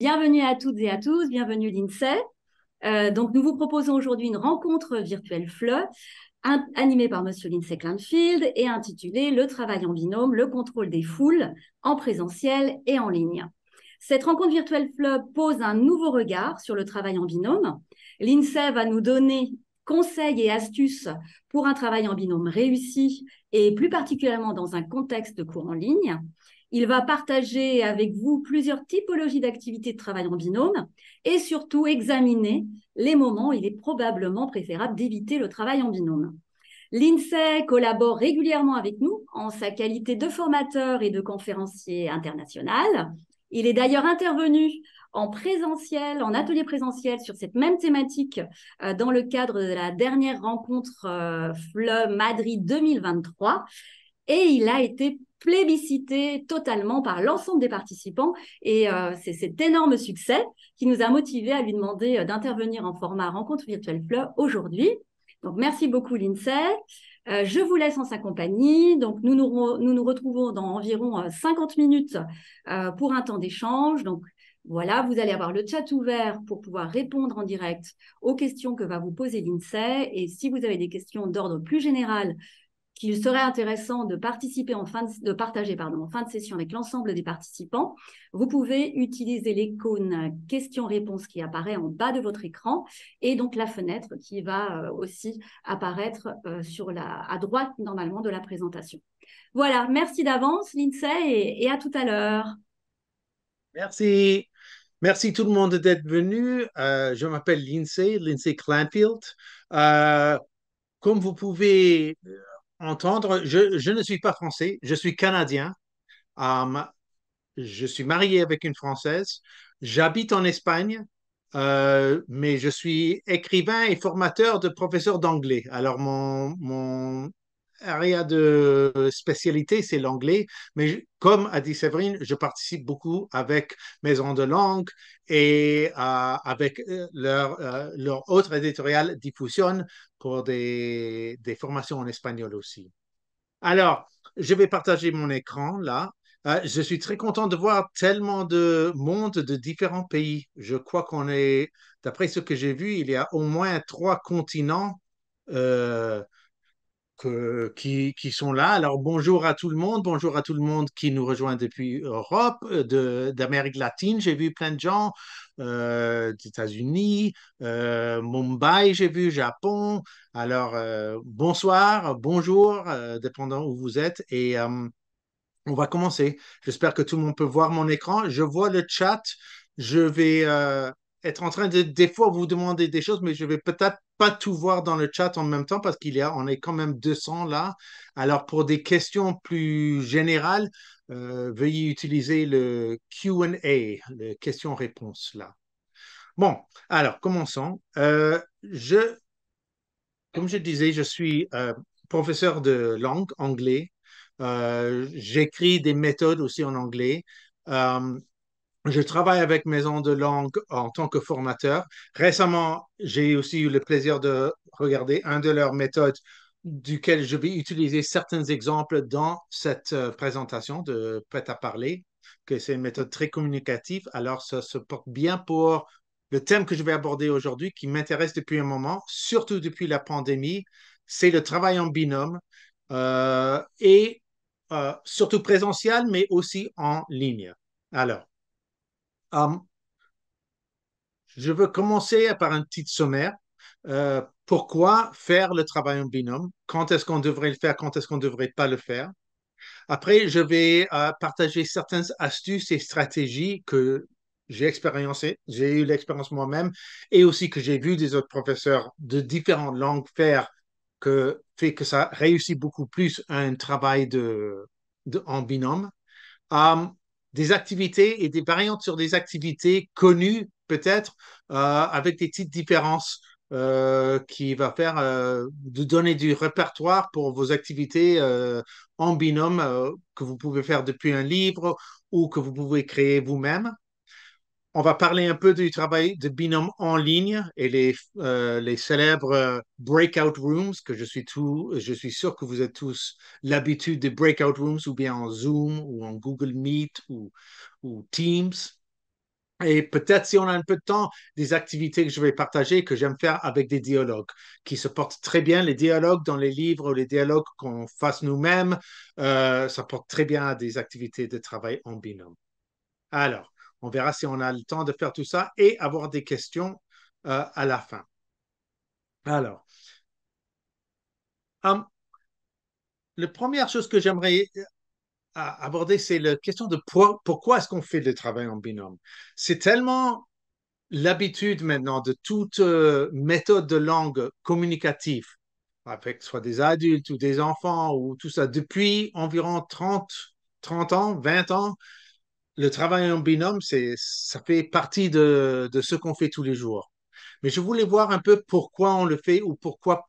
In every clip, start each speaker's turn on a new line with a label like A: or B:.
A: Bienvenue à toutes et à tous, bienvenue l'INSEE. Euh, donc, nous vous proposons aujourd'hui une rencontre virtuelle FLE, animée par Monsieur l'INSEE Kleinfield et intitulée Le travail en binôme, le contrôle des foules en présentiel et en ligne. Cette rencontre virtuelle FLE pose un nouveau regard sur le travail en binôme. L'INSEE va nous donner conseils et astuces pour un travail en binôme réussi et plus particulièrement dans un contexte de cours en ligne. Il va partager avec vous plusieurs typologies d'activités de travail en binôme et surtout examiner les moments où il est probablement préférable d'éviter le travail en binôme. L'INSEE collabore régulièrement avec nous en sa qualité de formateur et de conférencier international. Il est d'ailleurs intervenu en présentiel, en atelier présentiel sur cette même thématique euh, dans le cadre de la dernière rencontre euh, FLE Madrid 2023. Et il a été plébiscité totalement par l'ensemble des participants. Et euh, c'est cet énorme succès qui nous a motivés à lui demander euh, d'intervenir en format rencontre virtuelle FLE aujourd'hui. Donc, merci beaucoup, l'INSEE. Euh, je vous laisse en sa compagnie. Donc, nous nous, retrouvons dans environ 50 minutes pour un temps d'échange. Donc, voilà, vous allez avoir le chat ouvert pour pouvoir répondre en direct aux questions que va vous poser l'INSEE. Et si vous avez des questions d'ordre plus général qu'il serait intéressant de participer en fin de, de partager pardon, en fin de session avec l'ensemble des participants. Vous pouvez utiliser l'icône question-réponse qui apparaît en bas de votre écran et donc la fenêtre qui va euh, aussi apparaître euh, sur la, à droite normalement de la présentation. Voilà, merci d'avance Lindsay et, et à tout à l'heure.
B: Merci. Merci tout le monde d'être venu. Euh, je m'appelle Lindsay, Lindsay Clanfield. comme vous pouvez entendre, je, ne suis pas français, je suis canadien. je suis marié avec une Française. J'habite en Espagne, euh, mais je suis écrivain et formateur de professeurs d'anglais. Alors, mon, mon, Aria de spécialité, c'est l'anglais, mais comme a dit Séverine, je participe beaucoup avec Maison de langue et euh, avec euh, leur, euh, leur autre éditorial Diffusion pour des, des, formations en espagnol aussi. Alors, je vais partager mon écran là. je suis très content de voir tellement de monde de différents pays. Je crois qu'on est, d'après ce que j'ai vu, il y a au moins trois continents qui, qui, sont là. Alors bonjour à tout le monde, bonjour à tout le monde qui nous rejoint depuis Europe, euh, d'Amérique latine. J'ai vu plein de gens euh, des États-Unis, euh, Mumbai, j'ai vu Japon. Alors bonsoir, bonjour, dépendant où vous êtes. Et on va commencer. J'espère que tout le monde peut voir mon écran. Je vois le chat. Je vais être en train de, des fois, vous demander des choses, mais je vais peut-être pas tout voir dans le chat en même temps parce qu'il y a, on est quand même 200 là. Alors, pour des questions plus générales, euh, veuillez utiliser le Q&A, le question-réponse là. Bon, alors, commençons. Euh, je, comme je disais, je suis euh, professeur de langue anglais. J'écris des méthodes aussi en anglais. Je travaille avec Maison de Langue en tant que formateur. Récemment, j'ai aussi eu le plaisir de regarder un de leurs méthodes duquel je vais utiliser certains exemples dans cette euh, présentation de Prêt à parler, que c'est une méthode très communicative. Alors, ça se porte bien pour le thème que je vais aborder aujourd'hui qui m'intéresse depuis un moment, surtout depuis la pandémie, c'est le travail en binôme euh, et euh, surtout présentiel, mais aussi en ligne. Alors, je veux commencer par un petit sommaire. Euh, pourquoi faire le travail en binôme Quand est-ce qu'on devrait le faire Quand est-ce qu'on ne devrait pas le faire Après, je vais euh, partager certaines astuces et stratégies que j'ai expérimentées, j'ai eu l'expérience moi-même et aussi que j'ai vu des autres professeurs de différentes langues faire que fait que ça réussit beaucoup plus un travail de, en binôme des activités et des variantes sur des activités connues peut-être euh, avec des petites différences euh, qui va faire euh, de donner du répertoire pour vos activités en binôme que vous pouvez faire depuis un livre ou que vous pouvez créer vous-même on va parler un peu du travail de binôme en ligne et les, euh, célèbres euh, breakout rooms, que je suis, tout, je suis sûr que vous êtes tous l'habitude des breakout rooms, ou bien en Zoom, ou en Google Meet, ou, Teams. Et peut-être si on a un peu de temps, des activités que je vais partager, que j'aime faire avec des dialogues, qui se portent très bien, les dialogues dans les livres ou les dialogues qu'on fasse nous-mêmes, euh, ça porte très bien à des activités de travail en binôme. Alors, on verra si on a le temps de faire tout ça et avoir des questions euh, à la fin. Alors, hum, la première chose que j'aimerais euh, aborder, c'est la question de pourquoi est-ce qu'on fait le travail en binôme. C'est tellement l'habitude maintenant de toute euh, méthode de langue communicative, avec soit des adultes ou des enfants ou tout ça, depuis environ 30, 30 ans, 20 ans, le travail en binôme, c'est, ça fait partie de, ce qu'on fait tous les jours. Mais je voulais voir un peu pourquoi on le fait ou pourquoi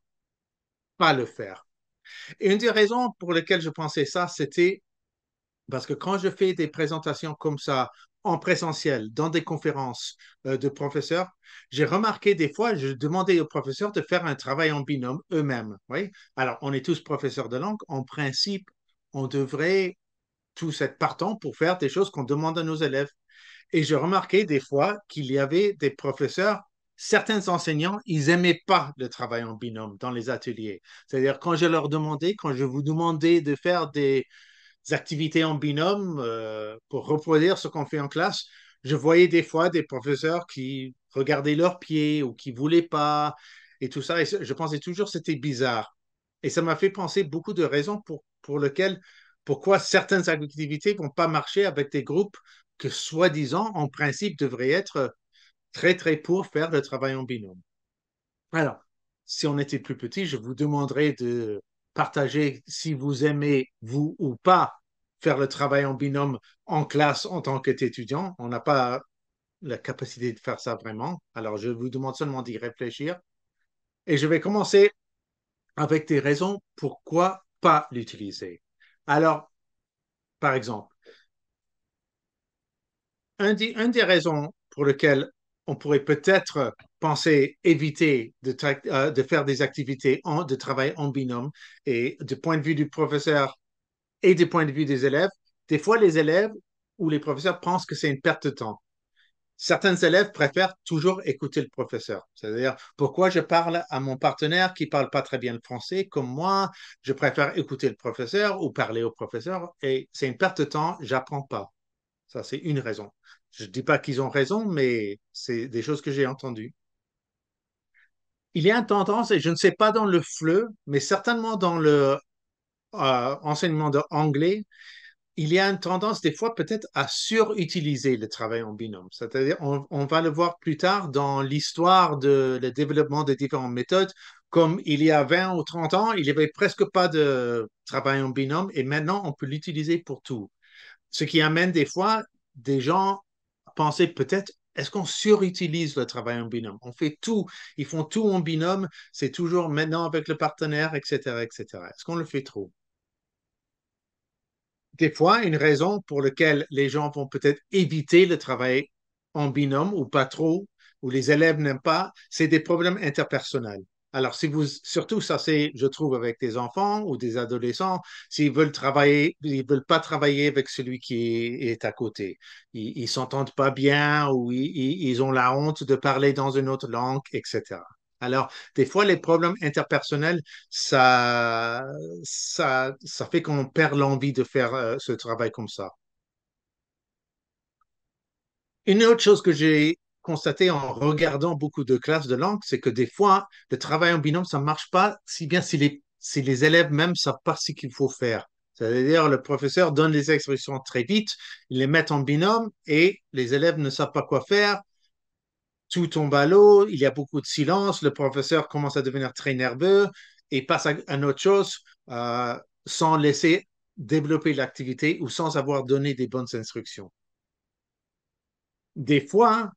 B: pas le faire. Et une des raisons pour lesquelles je pensais ça, c'était parce que quand je fais des présentations comme ça en présentiel, dans des conférences euh, de professeurs, j'ai remarqué des fois, je demandais aux professeurs de faire un travail en binôme eux-mêmes. Alors, on est tous professeurs de langue. En principe, on devrait tout partant partant pour faire des choses qu'on demande à nos élèves. Et j'ai remarqué des fois qu'il y avait des professeurs certains enseignants, ils n'aimaient pas le travail en binôme dans les ateliers. C'est-à-dire, quand je leur demandais, quand je vous demandais de faire des activités en binôme euh, pour reproduire ce qu'on fait en classe, je voyais des fois des professeurs qui regardaient leurs pieds ou qui ne voulaient pas et tout ça. Et je pensais toujours que c'était bizarre. Et ça m'a fait penser beaucoup de raisons pour, pour lesquelles pourquoi certaines activités ne vont pas marcher avec des groupes que, soi-disant, en principe, devraient être très, très pour faire le travail en binôme. Alors, si on était plus petit, je vous demanderais de partager si vous aimez, vous ou pas, faire le travail en binôme en classe en tant qu'étudiant. On n'a pas la capacité de faire ça vraiment. Alors, je vous demande seulement d'y réfléchir. Et je vais commencer avec des raisons pourquoi pas l'utiliser. Alors, par exemple, une des, raisons pour lesquelles on pourrait peut-être penser éviter de, euh, faire des activités de travail en binôme. Et du point de vue du professeur et du point de vue des élèves, des fois les élèves ou les professeurs pensent que c'est une perte de temps certains élèves préfèrent toujours écouter le professeur. C'est-à-dire, pourquoi je parle à mon partenaire qui parle pas très bien le français comme moi, je préfère écouter le professeur ou parler au professeur et c'est une perte de temps, j'apprends pas. Ça, c'est une raison. Je ne dis pas qu'ils ont raison, mais c'est des choses que j'ai entendues. Il y a une tendance, et je ne sais pas dans le FLE, mais certainement dans le euh, enseignement de anglais, il y a une tendance des fois peut-être à surutiliser le travail en binôme. C'est-à-dire, on, va le voir plus tard dans l'histoire de le développement des différentes méthodes. Comme il y a 20 ou 30 ans, il n'y avait presque pas de travail en binôme et maintenant, on peut l'utiliser pour tout. Ce qui amène des fois des gens à penser peut-être est-ce qu'on surutilise le travail en binôme On fait tout, ils font tout en binôme, c'est toujours maintenant avec le partenaire, etc. etc. Est-ce qu'on le fait trop des fois une raison pour laquelle les gens vont peut-être éviter le travail en binôme ou pas trop, ou les élèves n'aiment pas, c'est des problèmes interpersonnels. Alors, si vous, surtout ça, c'est, je trouve, avec des enfants ou des adolescents, s'ils veulent travailler, ils veulent pas travailler avec celui qui est, à côté. Ils, s'entendent pas bien ou ils ont la honte de parler dans une autre langue, etc. Alors, des fois, les problèmes interpersonnels, ça, ça, fait qu'on perd l'envie de faire euh, ce travail comme ça. Une autre chose que j'ai constatée en regardant beaucoup de classes de langue, c'est que des fois, le travail en binôme, ça ne marche pas si bien si les, élèves même ne savent pas ce qu'il faut faire. C'est-à-dire, le professeur donne les expressions très vite, il les met en binôme et les élèves ne savent pas quoi faire tout tombe à l'eau, il y a beaucoup de silence, le professeur commence à devenir très nerveux et passe à, une autre chose euh, sans laisser développer l'activité ou sans avoir donné des bonnes instructions. Des fois,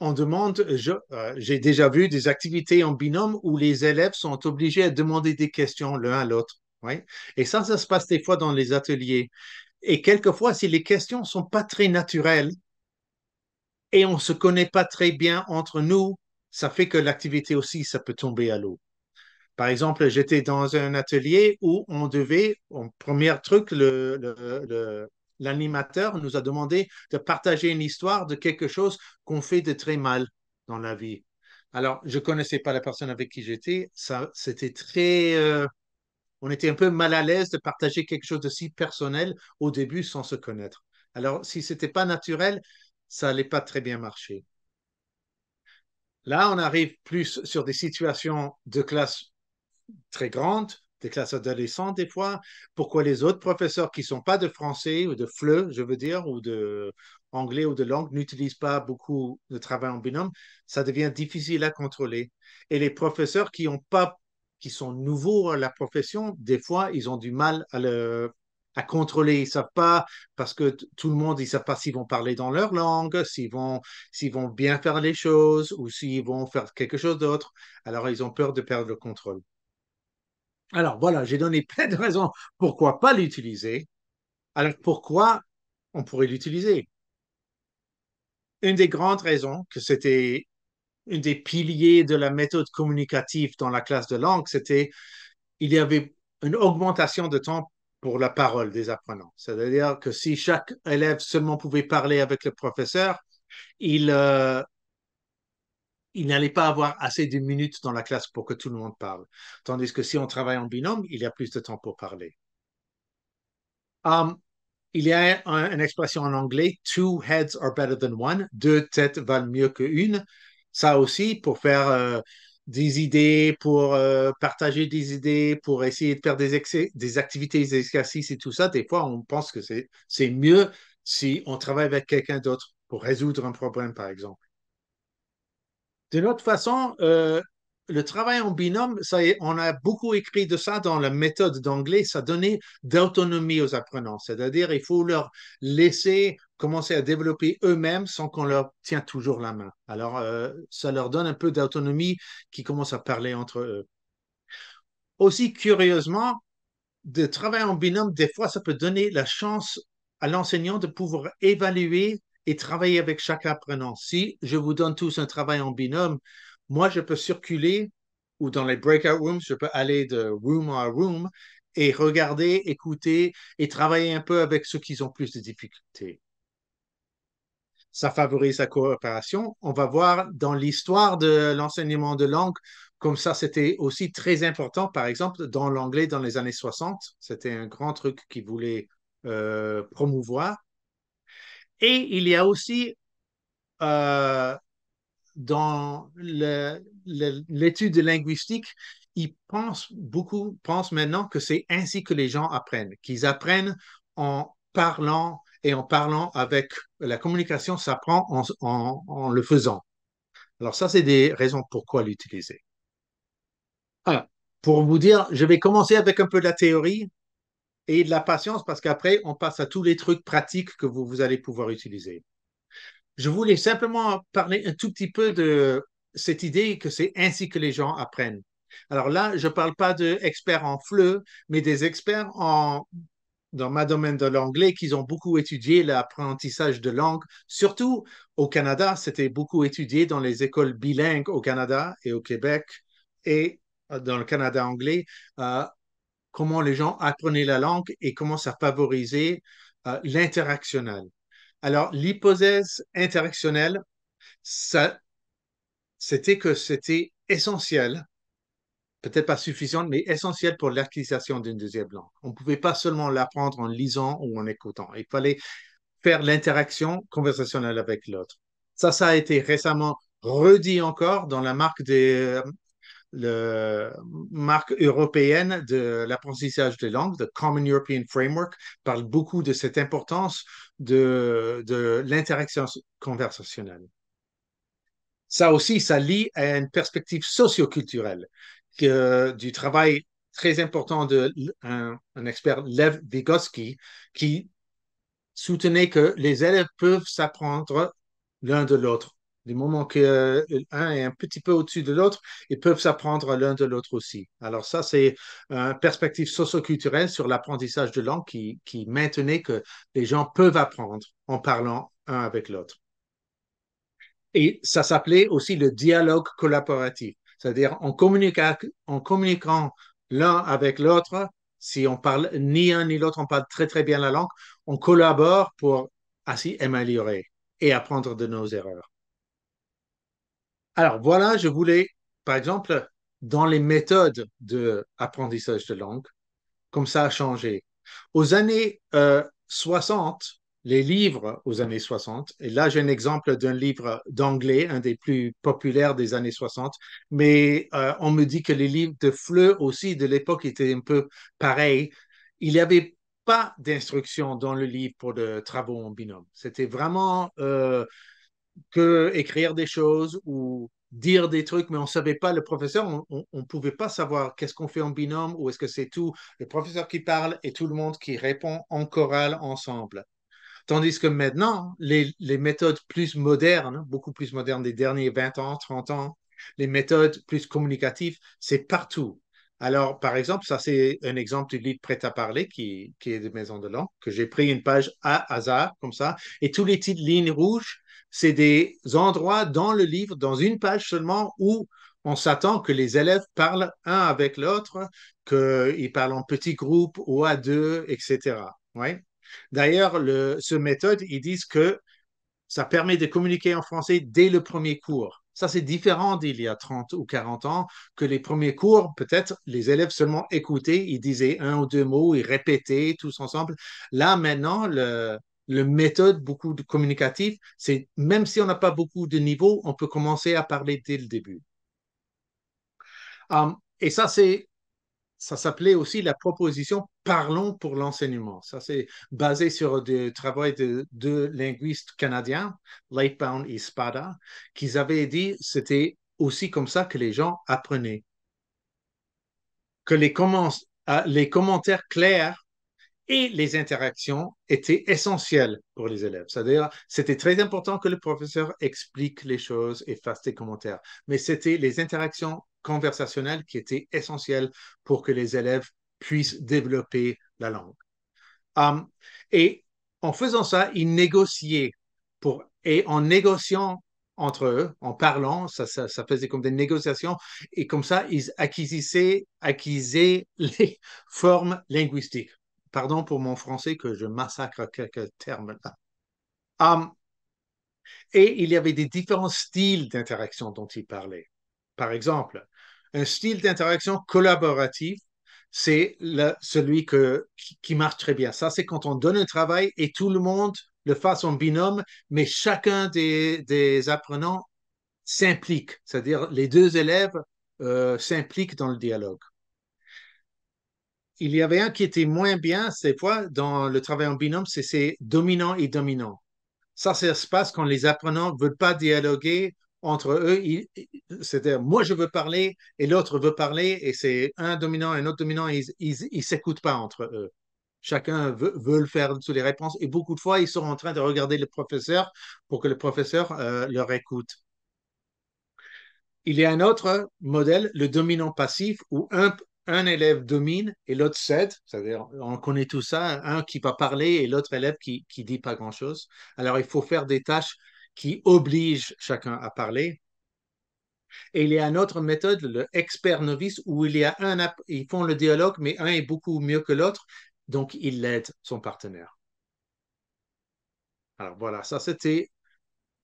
B: on demande, euh, j'ai déjà vu des activités en binôme où les élèves sont obligés à demander des questions l'un à l'autre. Et ça, ça se passe des fois dans les ateliers. Et quelquefois, si les questions ne sont pas très naturelles, et on ne se connaît pas très bien entre nous, ça fait que l'activité aussi, ça peut tomber à l'eau. Par exemple, j'étais dans un atelier où on devait, en premier truc, l'animateur nous a demandé de partager une histoire de quelque chose qu'on fait de très mal dans la vie. Alors, je ne connaissais pas la personne avec qui j'étais. c'était très. Euh, on était un peu mal à l'aise de partager quelque chose de si personnel au début sans se connaître. Alors, si ce n'était pas naturel, ça n'allait pas très bien marcher. Là, on arrive plus sur des situations de classe très grandes, des classes adolescentes des fois. Pourquoi les autres professeurs qui ne sont pas de français ou de FLE, je veux dire, ou de anglais ou de langue, n'utilisent pas beaucoup le travail en binôme Ça devient difficile à contrôler. Et les professeurs qui ont pas qui sont nouveaux à la profession, des fois, ils ont du mal à le, à contrôler. Ils ne savent pas, parce que tout le monde, ils ne savent pas s'ils vont parler dans leur langue, s'ils vont, s'ils vont bien faire les choses ou s'ils vont faire quelque chose d'autre. Alors, ils ont peur de perdre le contrôle. Alors, voilà, j'ai donné plein de raisons pourquoi pas l'utiliser. Alors, pourquoi on pourrait l'utiliser Une des grandes raisons que c'était une des piliers de la méthode communicative dans la classe de langue, c'était il y avait une augmentation de temps pour la parole des apprenants. C'est-à-dire que si chaque élève seulement pouvait parler avec le professeur, euh, il, n'allait pas avoir assez de minutes dans la classe pour que tout le monde parle. Tandis que si on travaille en binôme, il y a plus de temps pour parler. Um, il y a une expression en anglais, two heads are better than one, deux têtes valent mieux qu'une. Ça aussi, pour faire euh, des idées, pour euh, partager des idées, pour essayer de faire des, des activités, des exercices et tout ça, des fois, on pense que c'est mieux si on travaille avec quelqu'un d'autre pour résoudre un problème, par exemple. De notre façon, euh, le travail en binôme, ça, on a beaucoup écrit de ça dans la méthode d'anglais, ça donnait d'autonomie aux apprenants, c'est-à-dire il faut leur laisser commencer à développer eux-mêmes sans qu'on leur tient toujours la main. Alors, euh, ça leur donne un peu d'autonomie qui commence à parler entre eux. Aussi, curieusement, de travailler en binôme, des fois, ça peut donner la chance à l'enseignant de pouvoir évaluer et travailler avec chaque apprenant. Si je vous donne tous un travail en binôme, moi, je peux circuler ou dans les breakout rooms, je peux aller de room à room et regarder, écouter et travailler un peu avec ceux qui ont plus de difficultés ça favorise la coopération. On va voir dans l'histoire de l'enseignement de langue, comme ça, c'était aussi très important, par exemple, dans l'anglais dans les années 60. C'était un grand truc qu'ils voulaient euh, promouvoir. Et il y a aussi euh, dans l'étude linguistique, ils pensent beaucoup, pensent maintenant que c'est ainsi que les gens apprennent, qu'ils apprennent en parlant et en parlant avec la communication s'apprend en, en, le faisant. Alors ça, c'est des raisons pourquoi l'utiliser. Alors, pour vous dire, je vais commencer avec un peu de la théorie et de la patience parce qu'après, on passe à tous les trucs pratiques que vous, vous allez pouvoir utiliser. Je voulais simplement parler un tout petit peu de cette idée que c'est ainsi que les gens apprennent. Alors là, je ne parle pas d'experts en FLE, mais des experts en dans ma domaine de l'anglais qu'ils ont beaucoup étudié l'apprentissage de langue, surtout au Canada. C'était beaucoup étudié dans les écoles bilingues au Canada et au Québec et euh, dans le Canada anglais, euh, comment les gens apprenaient la langue et comment ça favorisait euh, l'interactionnel. Alors, l'hypothèse interactionnelle, c'était que c'était essentiel peut-être pas suffisante, mais essentielle pour l'acquisition d'une deuxième langue. On ne pouvait pas seulement l'apprendre en lisant ou en écoutant. Il fallait faire l'interaction conversationnelle avec l'autre. Ça, ça a été récemment redit encore dans la marque des marque européenne de l'apprentissage des langues, le Common European Framework, parle beaucoup de cette importance de, de l'interaction conversationnelle. Ça aussi, ça lie à une perspective socioculturelle du travail très important d'un un expert, Lev Vygotsky, qui soutenait que les élèves peuvent s'apprendre l'un de l'autre. Du moment qu'un euh, est un petit peu au-dessus de l'autre, ils peuvent s'apprendre l'un de l'autre aussi. Alors ça, c'est une perspective socioculturelle sur l'apprentissage de langue qui, qui maintenait que les gens peuvent apprendre en parlant un avec l'autre. Et ça s'appelait aussi le dialogue collaboratif. C'est-à-dire, en, communiquant, en communiquant l'un avec l'autre, si on parle ni un ni l'autre, on parle très très bien la langue, on collabore pour ainsi améliorer et apprendre de nos erreurs. Alors voilà, je voulais, par exemple, dans les méthodes d'apprentissage de, de langue, comme ça a changé. Aux années 60, euh, les livres aux années 60. Et là, j'ai un exemple d'un livre d'anglais, un des plus populaires des années 60. Mais euh, on me dit que les livres de Fleu aussi de l'époque étaient un peu pareils. Il n'y avait pas d'instruction dans le livre pour de travaux en binôme. C'était vraiment euh, que écrire des choses ou dire des trucs, mais on ne savait pas, le professeur, on ne pouvait pas savoir qu'est-ce qu'on fait en binôme ou est-ce que c'est tout le professeur qui parle et tout le monde qui répond en chorale ensemble. Tandis que maintenant, les, méthodes plus modernes, beaucoup plus modernes des derniers 20 ans, 30 ans, les méthodes plus communicatives, c'est partout. Alors, par exemple, ça, c'est un exemple du livre Prêt à parler qui, est de Maison de langue, que j'ai pris une page à hasard, comme ça, et tous les petites lignes rouges, c'est des endroits dans le livre, dans une page seulement, où on s'attend que les élèves parlent un avec l'autre, qu'ils parlent en petits groupes ou à deux, etc. Ouais. D'ailleurs, ce méthode, ils disent que ça permet de communiquer en français dès le premier cours. Ça, c'est différent d'il y a 30 ou 40 ans, que les premiers cours, peut-être, les élèves seulement écoutaient, ils disaient un ou deux mots, ils répétaient tous ensemble. Là, maintenant, le, le méthode, beaucoup de communicatif, c'est même si on n'a pas beaucoup de niveaux, on peut commencer à parler dès le début. Hum, et ça, c'est ça s'appelait aussi la proposition Parlons pour l'enseignement. Ça, c'est basé sur le travail de deux linguistes canadiens, Lightbound et Spada, qui avaient dit c'était aussi comme ça que les gens apprenaient. Que les, euh, les commentaires clairs et les interactions étaient essentielles pour les élèves. C'est-à-dire, c'était très important que le professeur explique les choses et fasse des commentaires, mais c'était les interactions conversationnel qui était essentiel pour que les élèves puissent développer la langue. Hum, et en faisant ça, ils négociaient pour, et en négociant entre eux, en parlant, ça, ça, faisait comme des négociations, et comme ça, ils acquisissaient, acquisaient les formes linguistiques. Pardon pour mon français que je massacre quelques termes là. Hum, et il y avait des différents styles d'interaction dont ils parlaient. Par exemple, un style d'interaction collaborative, c'est celui qui marche très bien. Ça, c'est quand on donne un travail et tout le monde le fasse en binôme, mais chacun des, apprenants s'implique, c'est-à-dire les deux élèves euh, s'impliquent dans le dialogue. Il y avait un qui était moins bien, ces fois, dans le travail en binôme, c'est dominant et dominant. Ça, ça se passe quand les apprenants ne veulent pas dialoguer entre eux, c'est-à-dire moi je veux parler et l'autre veut parler et c'est un dominant, un autre dominant, et ils ne s'écoutent pas entre eux. Chacun veut, veut, le faire sous les réponses et beaucoup de fois ils sont en train de regarder le professeur pour que le professeur euh, leur écoute. Il y a un autre modèle, le dominant passif, où un, un élève domine et l'autre cède. C'est-à-dire, on connaît tout ça, un qui va parler et l'autre élève qui ne dit pas grand-chose. Alors, il faut faire des tâches qui oblige chacun à parler. Et il y a une autre méthode, le expert novice, où il y a un, ils font le dialogue, mais un est beaucoup mieux que l'autre, donc il aide son partenaire. Alors voilà, ça c'était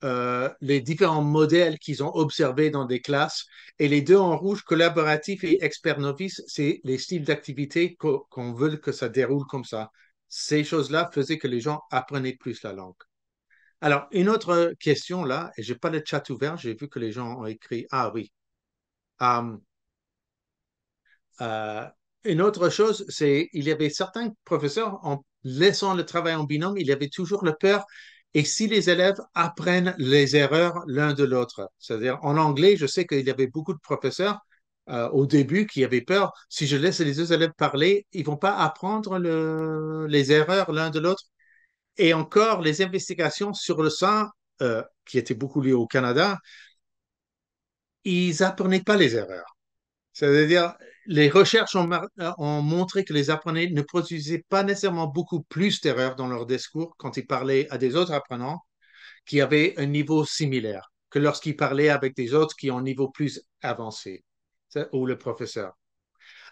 B: euh, les différents modèles qu'ils ont observés dans des classes. Et les deux en rouge, collaboratif et expert novice, c'est les styles d'activité qu'on veut que ça déroule comme ça. Ces choses-là faisaient que les gens apprenaient plus la langue. Alors, une autre question là, et je n'ai pas le chat ouvert, j'ai vu que les gens ont écrit. Ah oui. une autre chose, c'est il y avait certains professeurs, en laissant le travail en binôme, il y avait toujours la peur. Et si les élèves apprennent les erreurs l'un de l'autre, c'est-à-dire en anglais, je sais qu'il y avait beaucoup de professeurs au début qui avaient peur. Si je laisse les deux élèves parler, ils vont pas apprendre les erreurs l'un de l'autre. Et encore, les investigations sur le sang, euh, qui étaient beaucoup liées au Canada, ils n'apprenaient pas les erreurs. C'est-à-dire, les recherches ont, euh, ont, montré que les apprenants ne produisaient pas nécessairement beaucoup plus d'erreurs dans leur discours quand ils parlaient à des autres apprenants qui avaient un niveau similaire que lorsqu'ils parlaient avec des autres qui ont un niveau plus avancé ou le professeur.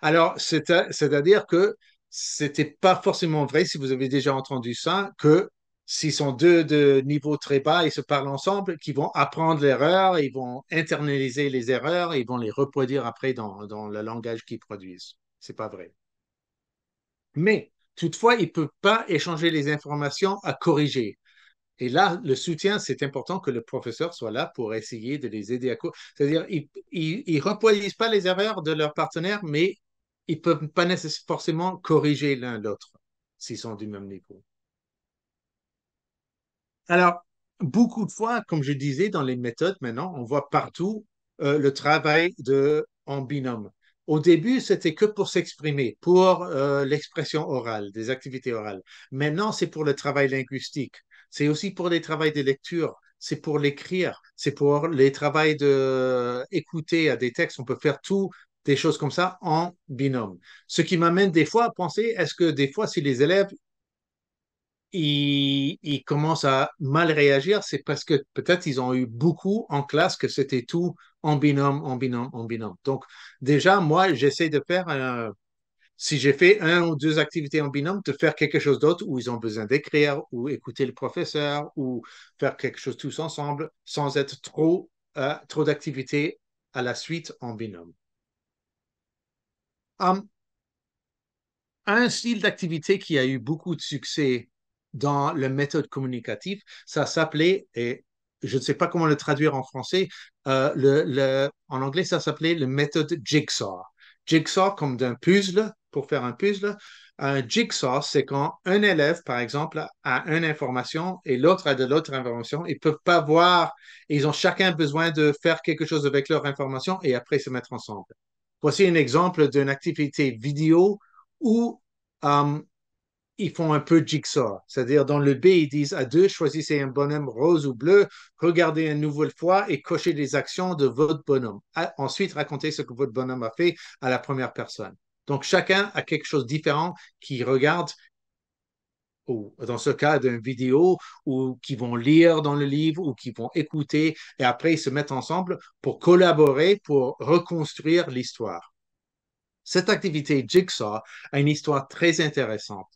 B: Alors, c'est-à-dire que c'était pas forcément vrai si vous avez déjà entendu ça, que s'ils sont deux de niveau très bas, et se parlent ensemble, qu'ils vont apprendre l'erreur, ils vont internaliser les erreurs, ils vont les reproduire après dans, le langage qu'ils produisent. C'est pas vrai. Mais toutefois, ils ne peuvent pas échanger les informations à corriger. Et là, le soutien, c'est important que le professeur soit là pour essayer de les aider à corriger. C'est-à-dire, ils ne reproduisent pas les erreurs de leur partenaire, mais ils peuvent pas forcément corriger l'un l'autre s'ils sont du même niveau. Alors, beaucoup de fois, comme je disais, dans les méthodes maintenant, on voit partout euh, le travail de, en binôme. Au début, c'était que pour s'exprimer, pour euh, l'expression orale, des activités orales. Maintenant, c'est pour le travail linguistique. C'est aussi pour les travaux de lecture. C'est pour l'écrire. C'est pour les travaux d'écouter écouter à des textes. On peut faire tout des choses comme ça en binôme. Ce qui m'amène des fois à penser, est-ce que des fois, si les élèves, ils, commencent à mal réagir, c'est parce que peut-être ils ont eu beaucoup en classe que c'était tout en binôme, en binôme, en binôme. Donc déjà, moi, j'essaie de faire, euh, si j'ai fait un ou deux activités en binôme, de faire quelque chose d'autre où ils ont besoin d'écrire ou écouter le professeur ou faire quelque chose tous ensemble sans être trop, euh, trop d'activités à la suite en binôme un style d'activité qui a eu beaucoup de succès dans la méthode communicatif, ça s'appelait, et je ne sais pas comment le traduire en français, euh, en anglais, ça s'appelait le méthode jigsaw. Jigsaw comme d'un puzzle, pour faire un puzzle. Un jigsaw, c'est quand un élève, par exemple, a une information et l'autre a de l'autre information. Ils ne peuvent pas voir, ils ont chacun besoin de faire quelque chose avec leur information et après se mettre ensemble. Voici un exemple d'une activité vidéo où euh, ils font un peu jigsaw. C'est-à-dire, dans le B, ils disent à deux, choisissez un bonhomme rose ou bleu, regardez une nouvelle fois et cochez les actions de votre bonhomme. ensuite, racontez ce que votre bonhomme a fait à la première personne. Donc, chacun a quelque chose de différent qui regarde ou dans ce cas d'une vidéo, ou qui vont lire dans le livre, ou qui vont écouter, et après ils se mettent ensemble pour collaborer, pour reconstruire l'histoire. Cette activité Jigsaw a une histoire très intéressante,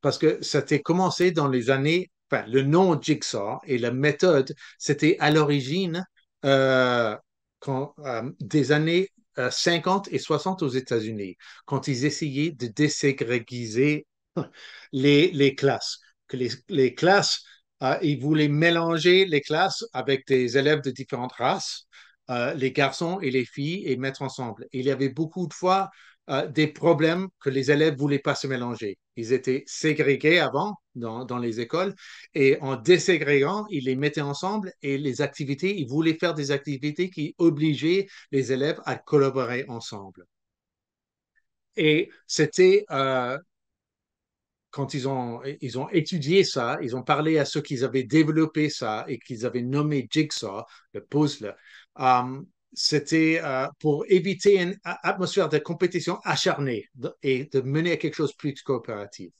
B: parce que ça a commencé dans les années, enfin, le nom Jigsaw et la méthode, c'était à l'origine euh, euh des années 50 euh, et 60 aux États-Unis, quand ils essayaient de déségrégiser les, classes. Que les, classes, euh, ils voulaient mélanger les classes avec des élèves de différentes races, euh, les garçons et les filles, et mettre ensemble. il y avait beaucoup de fois euh, des problèmes que les élèves voulaient pas se mélanger. Ils étaient ségrégés avant dans, dans, les écoles, et en déségrégant, ils les mettaient ensemble et les activités, ils voulaient faire des activités qui obligeaient les élèves à collaborer ensemble. Et c'était euh, quand ils ont, ils ont étudié ça, ils ont parlé à ceux qui avaient développé ça et qu'ils avaient nommé Jigsaw, le puzzle, euh, c'était euh, pour éviter une atmosphère de compétition acharnée et de mener à quelque chose de plus coopératif.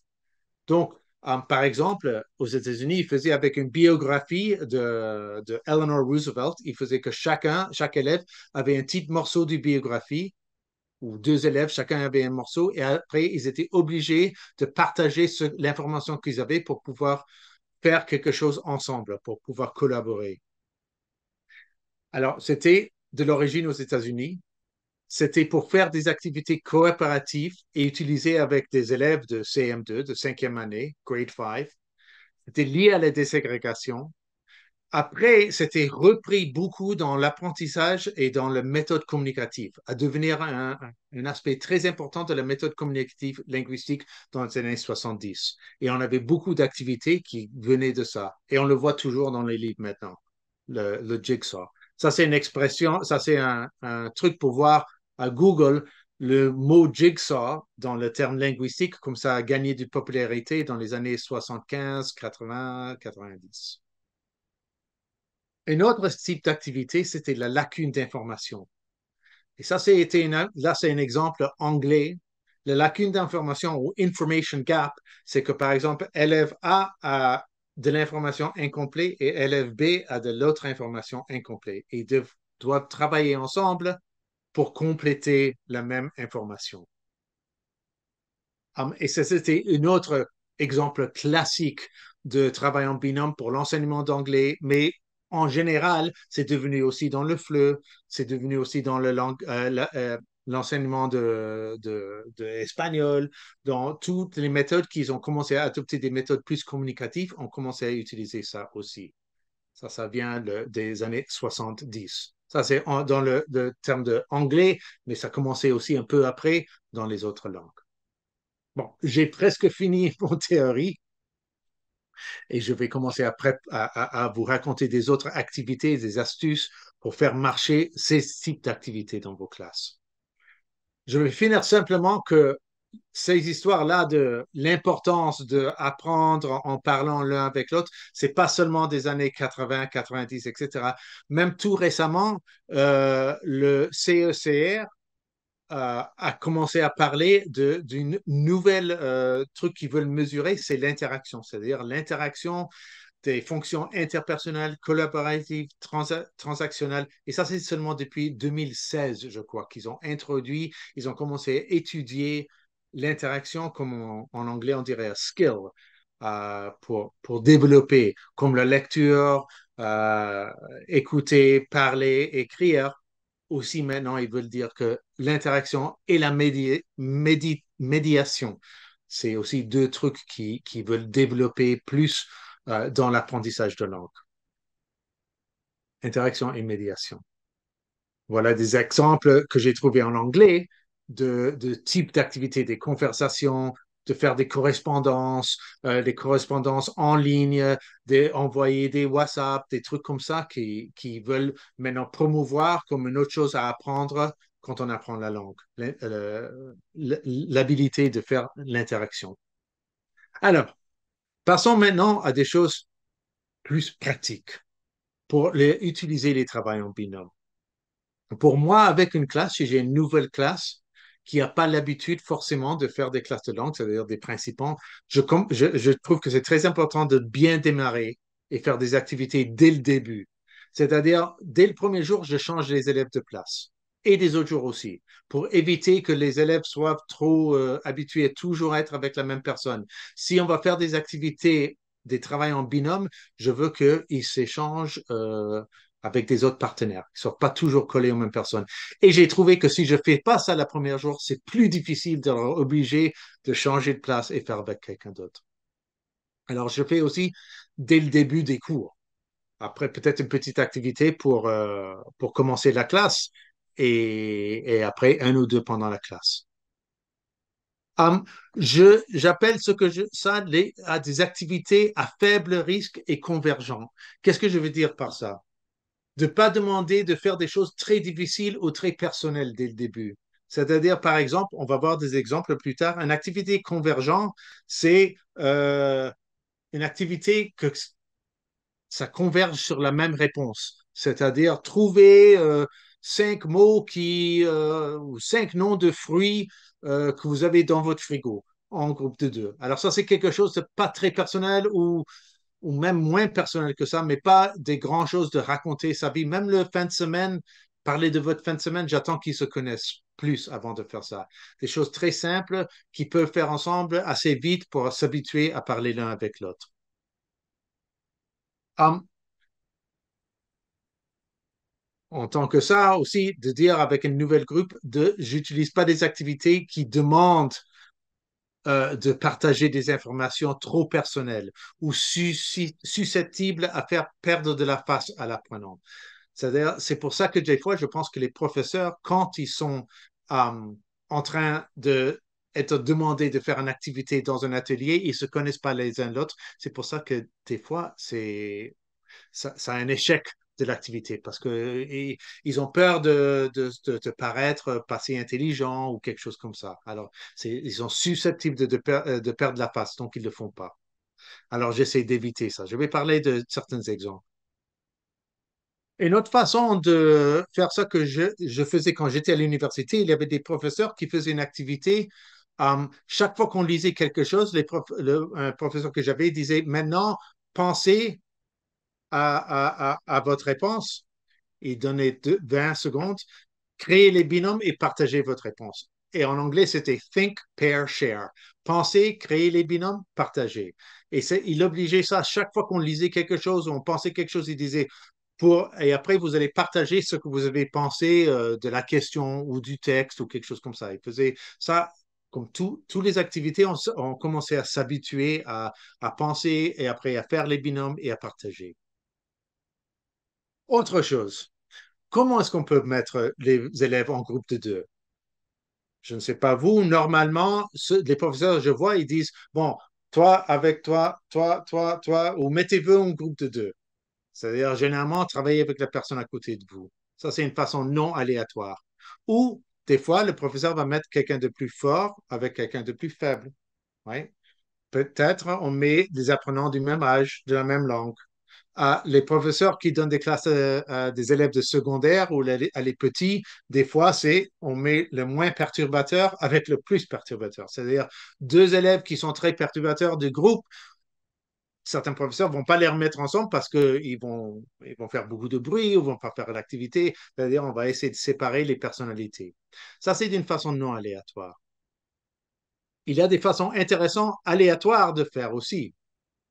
B: Donc, euh, par exemple, aux États-Unis, ils faisaient avec une biographie de, de Eleanor Roosevelt, ils faisaient que chacun, chaque élève avait un petit morceau de biographie ou deux élèves, chacun avait un morceau, et après, ils étaient obligés de partager l'information qu'ils avaient pour pouvoir faire quelque chose ensemble, pour pouvoir collaborer. Alors, c'était de l'origine aux États-Unis. C'était pour faire des activités coopératives et utiliser avec des élèves de CM2, de cinquième année, grade 5. C'était lié à la déségrégation. Après, c'était repris beaucoup dans l'apprentissage et dans la méthode communicative, à devenir un, aspect très important de la méthode communicative linguistique dans les années 70. Et on avait beaucoup d'activités qui venaient de ça. Et on le voit toujours dans les livres maintenant, le, jigsaw. Ça, c'est une expression, ça, c'est un, un truc pour voir à Google le mot jigsaw dans le terme linguistique, comme ça a gagné de popularité dans les années 75, 80, 90. Un autre type d'activité, c'était la lacune d'information. Et ça, c'était là, c'est un exemple anglais. La lacune d'information ou information gap, c'est que par exemple, élève A a de l'information incomplète et élève B a de l'autre information incomplète. Ils doivent, travailler ensemble pour compléter la même information. Et ça, c'était un autre exemple classique de travail en binôme pour l'enseignement d'anglais, mais en général, c'est devenu aussi dans le FLE, c'est devenu aussi dans euh, euh, l'enseignement de, espagnol, dans toutes les méthodes qu'ils ont commencé à adopter, des méthodes plus communicatives, ont commencé à utiliser ça aussi. Ça, ça vient des années 70. Ça, c'est dans le, le, terme de anglais, mais ça commençait aussi un peu après dans les autres langues. Bon, j'ai presque fini mon théorie. Et je vais commencer après à, vous raconter des autres activités, des astuces pour faire marcher ces types d'activités dans vos classes. Je vais finir simplement que ces histoires-là de l'importance d'apprendre en parlant l'un avec l'autre, n'est pas seulement des années 80, 90, etc. Même tout récemment, euh, le CECR a commencé à parler d'une nouvelle euh, truc qu'ils veulent mesurer, c'est l'interaction, c'est-à-dire l'interaction des fonctions interpersonnelles, collaboratives, transactionnelles. Et ça, c'est seulement depuis 2016, je crois, qu'ils ont introduit, ils ont commencé à étudier l'interaction, comme en anglais on dirait skill, euh, pour, pour développer, comme la lecture, euh, écouter, parler, écrire aussi maintenant, ils veulent dire que l'interaction et la médiation, c'est aussi deux trucs qui, qui veulent développer plus euh, dans l'apprentissage de langue. Interaction et médiation. Voilà des exemples que j'ai trouvés en anglais de, de types d'activités, des conversations, de faire des correspondances, euh, des correspondances en ligne, d'envoyer des WhatsApp, des trucs comme ça qui, qui, veulent maintenant promouvoir comme une autre chose à apprendre quand on apprend la langue, euh, l'habilité de faire l'interaction. Alors, passons maintenant à des choses plus pratiques pour les, utiliser les travaux en binôme. Pour moi, avec une classe, si j'ai une nouvelle classe, qui n'a pas l'habitude forcément de faire des classes de langue, c'est-à-dire des principants. Je, je, je trouve que c'est très important de bien démarrer et faire des activités dès le début. C'est-à-dire, dès le premier jour, je change les élèves de place et des autres jours aussi, pour éviter que les élèves soient trop habitués euh, habitués à toujours être avec la même personne. Si on va faire des activités, des travails en binôme, je veux qu'ils s'échangent euh, avec des autres partenaires, qui ne sont pas toujours collés aux mêmes personnes. Et j'ai trouvé que si je ne fais pas ça le premier jour, c'est plus difficile de leur de changer de place et faire avec quelqu'un d'autre. Alors, je fais aussi dès le début des cours. Après, peut-être une petite activité pour, euh, pour commencer la classe et, après un ou deux pendant la classe. Hum, j'appelle ce que je, ça à des activités à faible risque et convergent. Qu'est-ce que je veux dire par ça? de ne pas demander de faire des choses très difficiles ou très personnelles dès le début. C'est-à-dire, par exemple, on va voir des exemples plus tard, une activité convergente, c'est euh, une activité que ça converge sur la même réponse. C'est-à-dire trouver euh, cinq mots qui, euh, ou cinq noms de fruits que vous avez dans votre frigo en groupe de deux. Alors ça, c'est quelque chose de pas très personnel ou ou même moins personnel que ça, mais pas des grandes choses de raconter sa vie. Même le fin de semaine, parler de votre fin de semaine, j'attends qu'ils se connaissent plus avant de faire ça. Des choses très simples qu'ils peuvent faire ensemble assez vite pour s'habituer à parler l'un avec l'autre. en tant que ça aussi, de dire avec un nouvel groupe, de j'utilise pas des activités qui demandent euh, de partager des informations trop personnelles ou susceptibles à faire perdre de la face à l'apprenant. C'est-à-dire, c'est pour ça que des fois, je pense que les professeurs, quand ils sont euh, en train de être demandés de faire une activité dans un atelier, ils se connaissent pas les uns l'autre. C'est pour ça que des fois, c'est ça, un échec de l'activité parce que ils ont peur de, de, de, paraître intelligent ou quelque chose comme ça. Alors, ils sont susceptibles euh, de, perdre la face, donc ils ne le font pas. Alors, j'essaie d'éviter ça. Je vais parler de certains exemples. Une autre façon de faire ça que je, faisais quand j'étais à l'université, il y avait des professeurs qui faisaient une activité. Euh, chaque fois qu'on lisait quelque chose, les un professeur que j'avais disait maintenant, pensez à, votre réponse et donnait 20 secondes. Créez les binômes et partagez votre réponse. Et en anglais, c'était think, pair, share. Pensez, créez les binômes, partagez. Et il obligeait ça chaque fois qu'on lisait quelque chose, ou on pensait quelque chose, il disait pour, et après vous allez partager ce que vous avez pensé euh, de la question ou du texte ou quelque chose comme ça. Il faisait ça comme toutes les activités, on, commençait à s'habituer à, à penser et après à faire les binômes et à partager. Autre chose, comment est-ce qu'on peut mettre les élèves en groupe de deux? Je ne sais pas vous, normalement, les professeurs, je vois, ils disent, bon, toi avec toi, toi, toi, toi, ou mettez-vous en groupe de deux. C'est-à-dire, généralement, travailler avec la personne à côté de vous. Ça, c'est une façon non aléatoire. Ou, des fois, le professeur va mettre quelqu'un de plus fort avec quelqu'un de plus faible. Peut-être on met des apprenants du même âge, de la même langue à les professeurs qui donnent des classes euh, à, des élèves de secondaire ou à les petits, des fois, c'est on met le moins perturbateur avec le plus perturbateur. C'est-à-dire deux élèves qui sont très perturbateurs du groupe, certains professeurs vont pas les remettre ensemble parce qu'ils vont, ils vont faire beaucoup de bruit ou vont pas faire l'activité, C'est-à-dire on va essayer de séparer les personnalités. Ça, c'est d'une façon non aléatoire. Il y a des façons intéressantes aléatoires de faire aussi.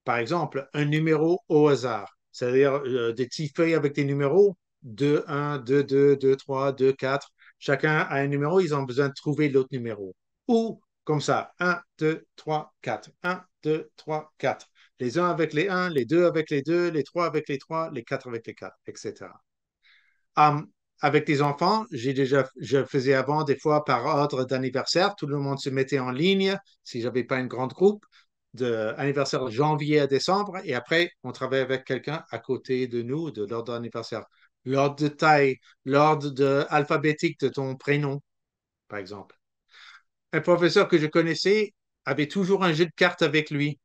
B: Par exemple, un numéro au hasard c'est-à-dire euh, des petits feuilles avec des numéros 2, 1, 2, 2, 2, 3, 2, 4. Chacun a un numéro, ils ont besoin de trouver l'autre numéro. Ou comme ça, 1, 2, 3, 4. 1, 2, 3, 4. Les uns avec les 1, les 2 avec les 2, les 3 avec les 3, les 4 avec les 4, etc. avec des enfants, déjà, je faisais avant des fois par ordre d'anniversaire, tout le monde se mettait en ligne si je n'avais pas une grande groupe de anniversaire janvier à décembre, et après, on travaille avec quelqu'un à côté de nous de l'ordre d'anniversaire. L'ordre de taille, l'ordre de, alphabétique de ton prénom, par exemple. Un professeur que je connaissais avait toujours un jeu de cartes avec lui.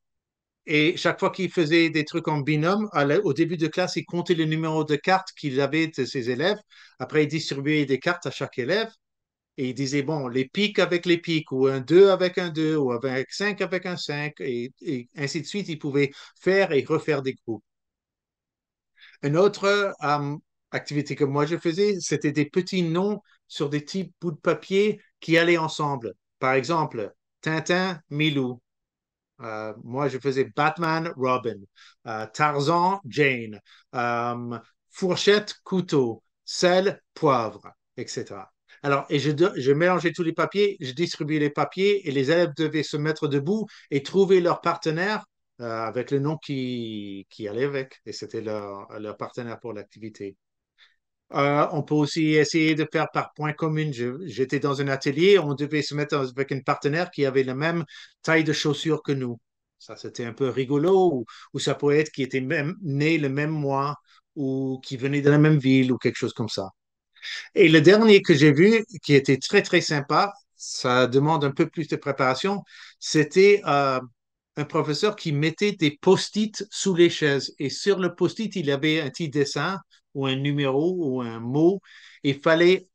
B: Et chaque fois qu'il faisait des trucs en binôme, au début de classe, il comptait le numéro de cartes qu'il avait de ses élèves. Après, il distribuait des cartes à chaque élève. Et il disait, bon, les pics avec les pics, ou un 2 avec un 2, ou avec 5 avec un 5, et, ainsi de suite. Il pouvait faire et refaire des groupes. Une autre euh, activité que moi je faisais, c'était des petits noms sur des petits bouts de papier qui allaient ensemble. Par exemple, Tintin, Milou. Euh, moi, je faisais Batman, Robin, euh, Tarzan, Jane, fourchette, couteau, sel, poivre, etc. Alors, et je, mélangeais tous les papiers, je distribuais les papiers et les élèves devaient se mettre debout et trouver leur partenaire euh, avec le nom qui, allait avec. Et c'était leur, partenaire pour l'activité. Euh, on peut aussi essayer de faire par point commun. J'étais dans un atelier, on devait se mettre avec un partenaire qui avait la même taille de chaussures que nous. Ça, c'était un peu rigolo, ou, ça pouvait être qui était même, né le même mois, ou qui venait de la même ville, ou quelque chose comme ça. Et le dernier que j'ai vu, qui était très, très sympa, ça demande un peu plus de préparation, c'était euh, un professeur qui mettait des post-it sous les chaises. Et sur le post-it, il avait un petit dessin ou un numéro ou un mot. Il fallait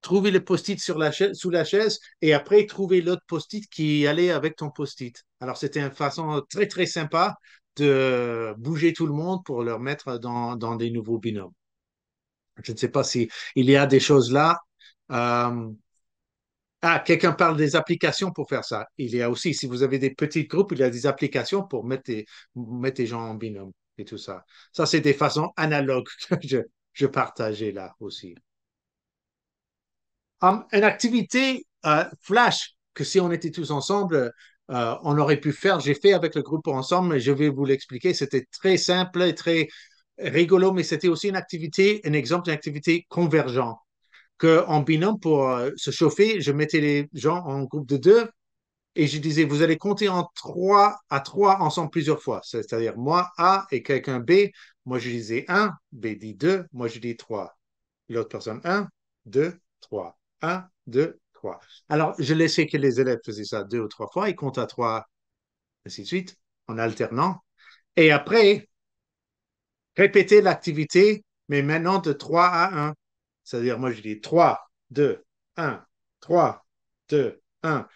B: trouver le post-it sous la chaise et après trouver l'autre post-it qui allait avec ton post-it. Alors, c'était une façon très, très sympa de bouger tout le monde pour leur mettre dans des nouveaux binômes. Je ne sais pas s'il y a des choses là. Euh, ah, quelqu'un parle des applications pour faire ça. Il y a aussi, si vous avez des petits groupes, il y a des applications pour mettre des, gens en binôme et tout ça. Ça, c'est des façons analogues que je, partageais là aussi. Hum, une activité euh, flash que si on était tous ensemble, euh, on aurait pu faire. J'ai fait avec le groupe ensemble, mais je vais vous l'expliquer. C'était très simple et très rigolo, mais c'était aussi une activité, un exemple d'activité activité convergente. en binôme, pour euh, se chauffer, je mettais les gens en groupe de deux et je disais, vous allez compter en trois à trois ensemble plusieurs fois. C'est-à-dire moi A et quelqu'un B. Moi, je disais un, B dit deux, moi, je dis trois. L'autre personne un, deux, trois. Un, deux, trois. Alors, je laissais que les élèves faisaient ça deux ou trois fois. Ils comptent à trois, ainsi de suite, en alternant. Et après, répéter l'activité, mais maintenant de 3 à 1. C'est-à-dire, moi, je dis 3, 2, 1, 3, 2, 1.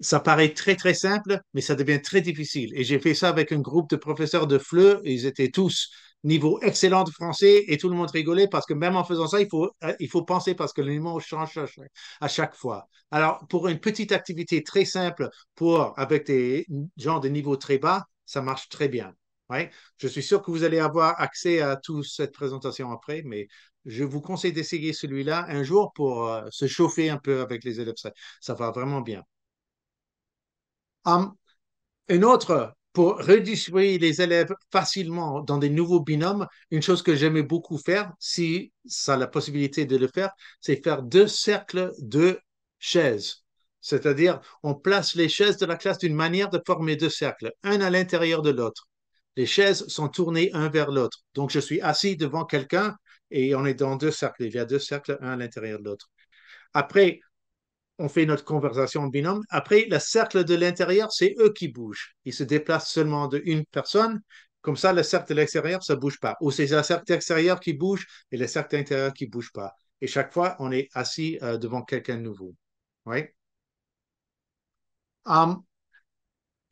B: Ça paraît très, très simple, mais ça devient très difficile. Et j'ai fait ça avec un groupe de professeurs de FLE. ils étaient tous niveau excellent de français et tout le monde rigolait parce que même en faisant ça, il faut, euh, il faut penser parce que le niveau change à chaque fois. Alors, pour une petite activité très simple, pour, avec des gens de niveau très bas, ça marche très bien. Ouais. Je suis sûr que vous allez avoir accès à toute cette présentation après, mais je vous conseille d'essayer celui-là un jour pour euh, se chauffer un peu avec les élèves. Ça, va vraiment bien. Hum, une autre, pour redistribuer les élèves facilement dans des nouveaux binômes, une chose que j'aimais beaucoup faire, si ça a la possibilité de le faire, c'est faire deux cercles de chaises. C'est-à-dire, on place les chaises de la classe d'une manière de former deux cercles, un à l'intérieur de l'autre. Les chaises sont tournées un vers l'autre. Donc, je suis assis devant quelqu'un et on est dans deux cercles. Il y a deux cercles, un à l'intérieur de l'autre. Après, on fait notre conversation en binôme. Après, le cercle de l'intérieur, c'est eux qui bougent. Ils se déplacent seulement de une personne. Comme ça, le cercle de l'extérieur, ça ne bouge pas. Ou c'est le cercle extérieur qui bouge et le cercle intérieur qui ne bouge pas. Et chaque fois, on est assis euh, devant quelqu'un de nouveau. Hum,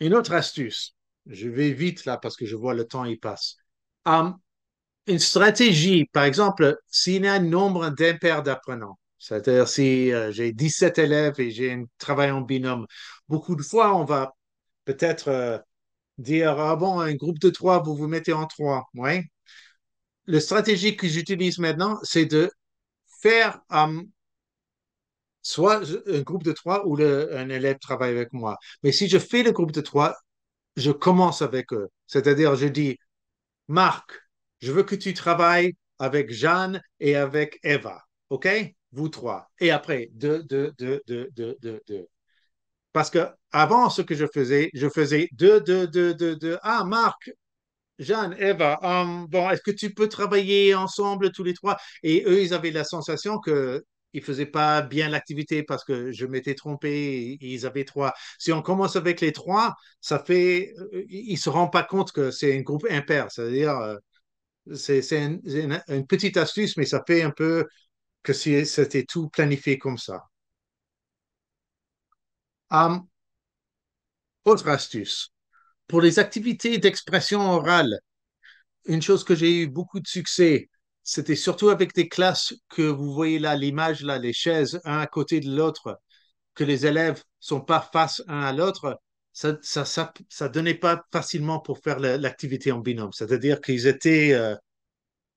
B: une autre astuce je vais vite là parce que je vois le temps il passe. une stratégie, par exemple, s'il y a un nombre d'impairs d'apprenants, c'est-à-dire si euh, j'ai 17 élèves et j'ai un travail en binôme, beaucoup de fois, on va peut-être euh, dire, ah bon, un groupe de trois, vous vous mettez en trois, oui. La stratégie que j'utilise maintenant, c'est de faire soit un groupe de trois ou un élève travaille avec moi. Mais si je fais le groupe de trois, je commence avec eux. C'est-à-dire, je dis, Marc, je veux que tu travailles avec Jeanne et avec Eva. OK? Vous trois. Et après, deux, deux, deux, deux, deux, deux, Parce que avant, ce que je faisais, je faisais deux, deux, deux, deux, deux. Ah, Marc, Jeanne, Eva, euh, bon, est-ce que tu peux travailler ensemble tous les trois? Et eux, ils avaient la sensation que ils faisaient pas bien l'activité parce que je m'étais trompé, ils avaient trois. Si on commence avec les trois, ça fait, euh, ils se rendent pas compte que c'est un groupe impair, c'est-à-dire, euh, c'est une, petite astuce, mais ça fait un peu que c'était tout planifié comme ça. autre astuce, pour les activités d'expression orale, une chose que j'ai eu beaucoup de succès c'était surtout avec des classes que vous voyez là l'image, là, les chaises un à côté de l'autre, que les élèves sont pas face un à l'autre, ça, ça, ça, donnait pas facilement pour faire l'activité en binôme. C'est-à-dire qu'ils étaient, euh,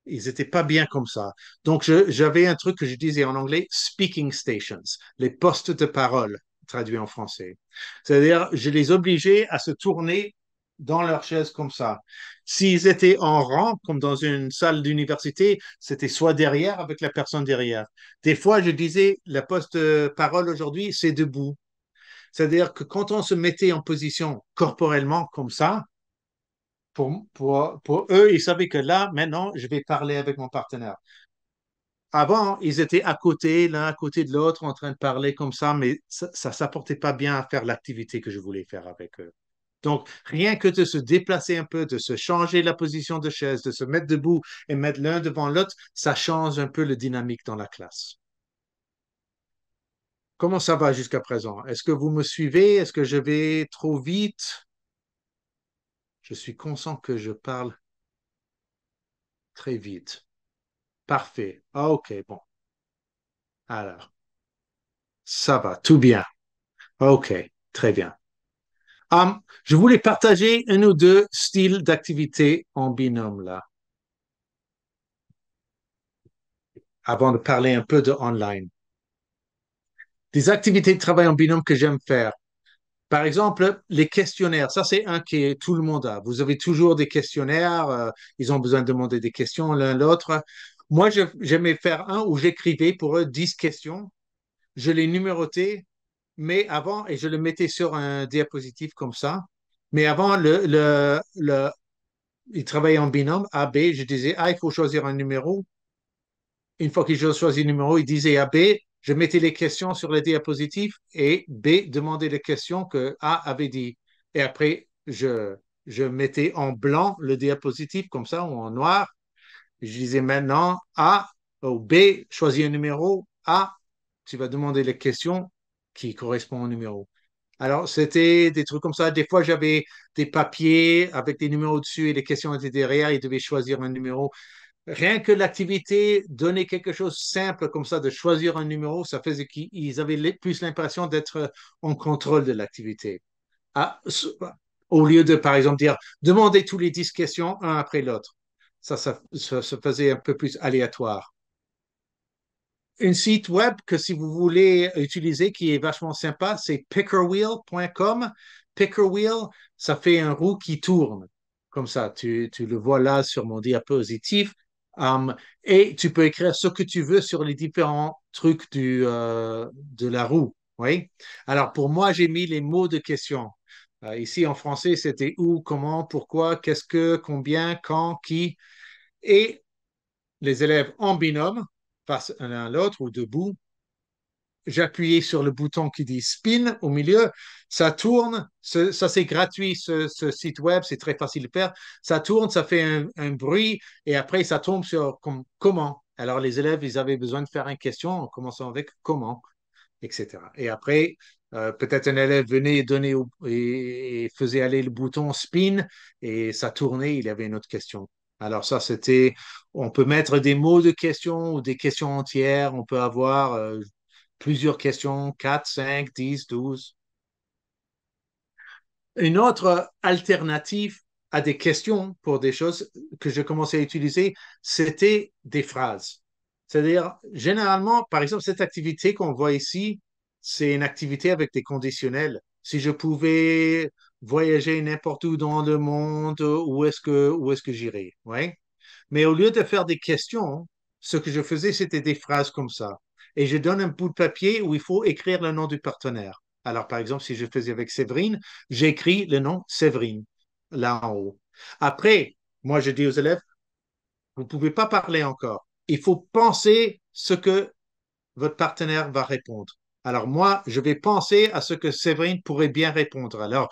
B: étaient pas bien comme ça. Donc, j'avais un truc que je disais en anglais, speaking stations, les postes de parole traduits en français. C'est-à-dire, je les obligeais à se tourner dans leur chaise comme ça. S'ils étaient en rang, comme dans une salle d'université, c'était soit derrière avec la personne derrière. Des fois, je disais, la poste-parole euh, aujourd'hui, c'est debout. C'est-à-dire que quand on se mettait en position corporellement comme ça, pour, pour, pour eux, ils savaient que là, maintenant, je vais parler avec mon partenaire. Avant, ils étaient à côté, l'un à côté de l'autre, en train de parler comme ça, mais ça ne s'apportait pas bien à faire l'activité que je voulais faire avec eux. Donc, rien que de se déplacer un peu, de se changer la position de chaise, de se mettre debout et mettre l'un devant l'autre, ça change un peu le dynamique dans la classe. Comment ça va jusqu'à présent? Est-ce que vous me suivez? Est-ce que je vais trop vite? Je suis conscient que je parle très vite. Parfait. Ah, ok, bon. Alors, ça va, tout bien. Ok, très bien. Um, je voulais partager un ou deux styles d'activités en binôme là. Avant de parler un peu de online. Des activités de travail en binôme que j'aime faire. Par exemple, les questionnaires, ça c'est un que tout le monde a. Vous avez toujours des questionnaires, euh, ils ont besoin de demander des questions l'un l'autre. Moi, j'aimais faire un où j'écrivais pour eux 10 questions. Je les numérotais mais avant, et je le mettais sur un diapositive comme ça, mais avant, le, le, le il travaillait en binôme, A, B, je disais, ah, il faut choisir un numéro. Une fois qu'il choisi le numéro, il disait A, B, je mettais les questions sur le diapositive et B demandait les questions que A avait dit. Et après, je, je mettais en blanc le diapositive comme ça ou en noir. Je disais maintenant A ou B, choisis un numéro. A, tu vas demander les questions qui correspond au numéro. Alors, c'était des trucs comme ça. Des fois, j'avais des papiers avec des numéros dessus et les questions étaient derrière. Ils devaient choisir un numéro. Rien que l'activité donner quelque chose simple comme ça, de choisir un numéro, ça faisait qu'ils avaient plus l'impression d'être en contrôle de l'activité. Ah, au lieu de, par exemple, dire demander tous les 10 questions un après l'autre. ça, ça se faisait un peu plus aléatoire un site web que si vous voulez utiliser qui est vachement sympa, c'est pickerwheel.com. Pickerwheel, ça fait un roue qui tourne. Comme ça, tu, le vois là sur mon diapositive. Hum, et tu peux écrire ce que tu veux sur les différents trucs euh, de la roue. Oui. Alors pour moi, j'ai mis les mots de question. Euh, ici en français, c'était où, comment, pourquoi, qu'est-ce que, combien, quand, qui. Et les élèves en binôme face l'un à l'autre ou debout. J'appuyais sur le bouton qui dit spin au milieu, ça tourne, ça c'est gratuit, ce, site web, c'est très facile à faire, ça tourne, ça fait un, bruit et après ça tombe sur comment. Alors les élèves, ils avaient besoin de faire une question en commençant avec comment, etc. Et après, euh, peut-être un élève venait donner et, et, faisait aller le bouton spin et ça tournait, il avait une autre question. Alors ça, c'était, on peut mettre des mots de questions ou des questions entières, on peut avoir euh, plusieurs questions, 4, 5, 10, 12. Une autre alternative à des questions pour des choses que je commençais à utiliser, c'était des phrases. C'est-à-dire, généralement, par exemple, cette activité qu'on voit ici, c'est une activité avec des conditionnels. Si je pouvais, voyager n'importe où dans le monde, où est-ce que, est que j'irai, ouais. Mais au lieu de faire des questions, ce que je faisais, c'était des phrases comme ça. Et je donne un bout de papier où il faut écrire le nom du partenaire. Alors, par exemple, si je faisais avec Séverine, j'écris le nom Séverine, là en haut. Après, moi, je dis aux élèves, vous ne pouvez pas parler encore. Il faut penser ce que votre partenaire va répondre. Alors moi, je vais penser à ce que Séverine pourrait bien répondre. Alors,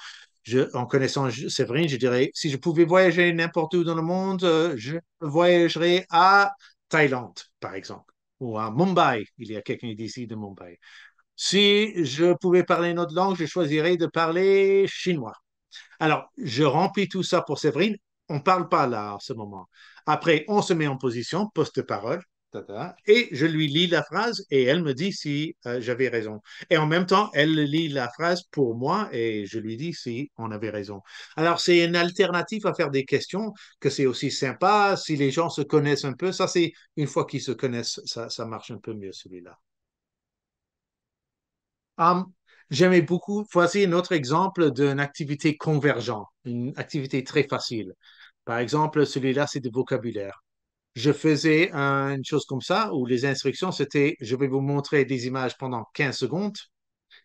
B: en connaissant Séverine, je dirais, si je pouvais voyager n'importe où dans le monde, euh, je voyagerais à Thaïlande, par exemple, ou à Mumbai. Il y a quelqu'un d'ici de Mumbai. Si je pouvais parler une autre langue, je choisirais de parler chinois. Alors, je remplis tout ça pour Séverine. On ne parle pas là en ce moment. Après, on se met en position, poste-parole. Et je lui lis la phrase et elle me dit si euh, j'avais raison. Et en même temps, elle lit la phrase pour moi et je lui dis si on avait raison. Alors, c'est une alternative à faire des questions, que c'est aussi sympa. Si les gens se connaissent un peu, ça, c'est une fois qu'ils se connaissent, ça, marche un peu mieux, celui-là. J'aimais beaucoup. Voici un autre exemple d'une activité convergente, une activité très facile. Par exemple, celui-là, c'est du vocabulaire je faisais une chose comme ça, où les instructions, c'était je vais vous montrer des images pendant 15 secondes.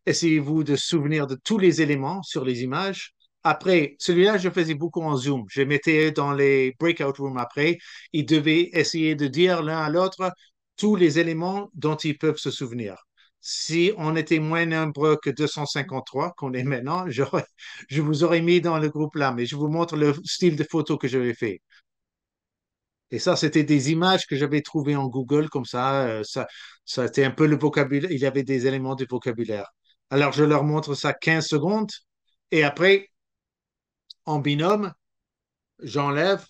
B: Essayez-vous de souvenir de tous les éléments sur les images. Après, celui-là, je faisais beaucoup en Zoom. Je mettais dans les breakout rooms après. Ils devaient essayer de dire l'un à l'autre tous les éléments dont ils peuvent se souvenir. Si on était moins nombreux que 253 qu'on est maintenant, je vous aurais mis dans le groupe là, mais je vous montre le style de photo que j'avais fait et ça, c'était des images que j'avais trouvées en Google comme ça. Euh, ça, ça était un peu le vocabulaire. Il y avait des éléments du vocabulaire. Alors, je leur montre ça 15 secondes. Et après, en binôme, j'enlève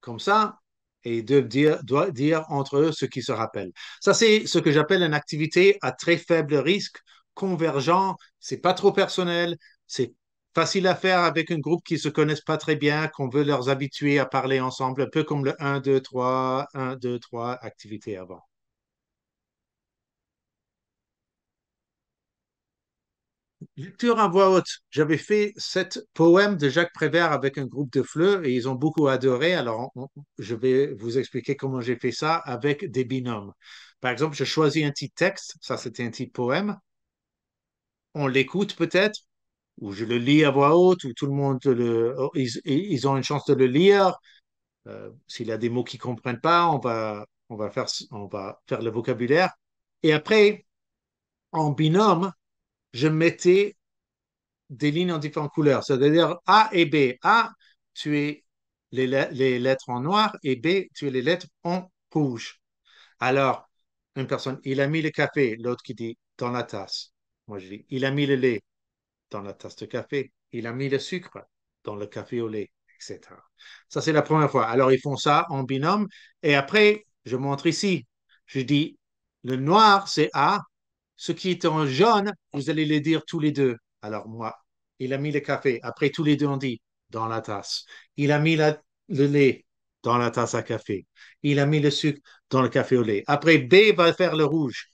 B: comme ça. Et ils doivent dire, dire entre eux ce qui se rappelle. Ça, c'est ce que j'appelle une activité à très faible risque, convergent. C'est pas trop personnel. C'est facile à faire avec un groupe qui se connaissent pas très bien, qu'on veut leur habituer à parler ensemble, un peu comme le 1, 2, 3, 1, 2, 3 activité avant. Lecture en voix haute. J'avais fait sept poèmes de Jacques Prévert avec un groupe de fleurs et ils ont beaucoup adoré. Alors, je vais vous expliquer comment j'ai fait ça avec des binômes. Par exemple, je choisis un petit texte, ça c'était un petit poème. On l'écoute peut-être, ou je le lis à voix haute, où tout le monde le, oh, ils, ont une chance de le lire. Euh, s'il y a des mots qu'ils comprennent pas, on va, on va faire, on va faire le vocabulaire. Et après, en binôme, je mettais des lignes en différentes couleurs, c'est-à-dire A et B. A, tu es les, les lettres en noir et B, tu es les lettres en rouge. Alors, une personne, il a mis le café, l'autre qui dit dans la tasse. Moi, je dis, il a mis le lait dans la tasse de café. Il a mis le sucre dans le café au lait, etc. Ça, c'est la première fois. Alors, ils font ça en binôme. Et après, je montre ici. Je dis, le noir, c'est A. Ce qui est en jaune, vous allez le dire tous les deux. Alors, moi, il a mis le café. Après, tous les deux, ont dit, dans la tasse. Il a mis le lait dans la tasse à café. Il a mis le sucre dans le café au lait. Après, B va faire le rouge.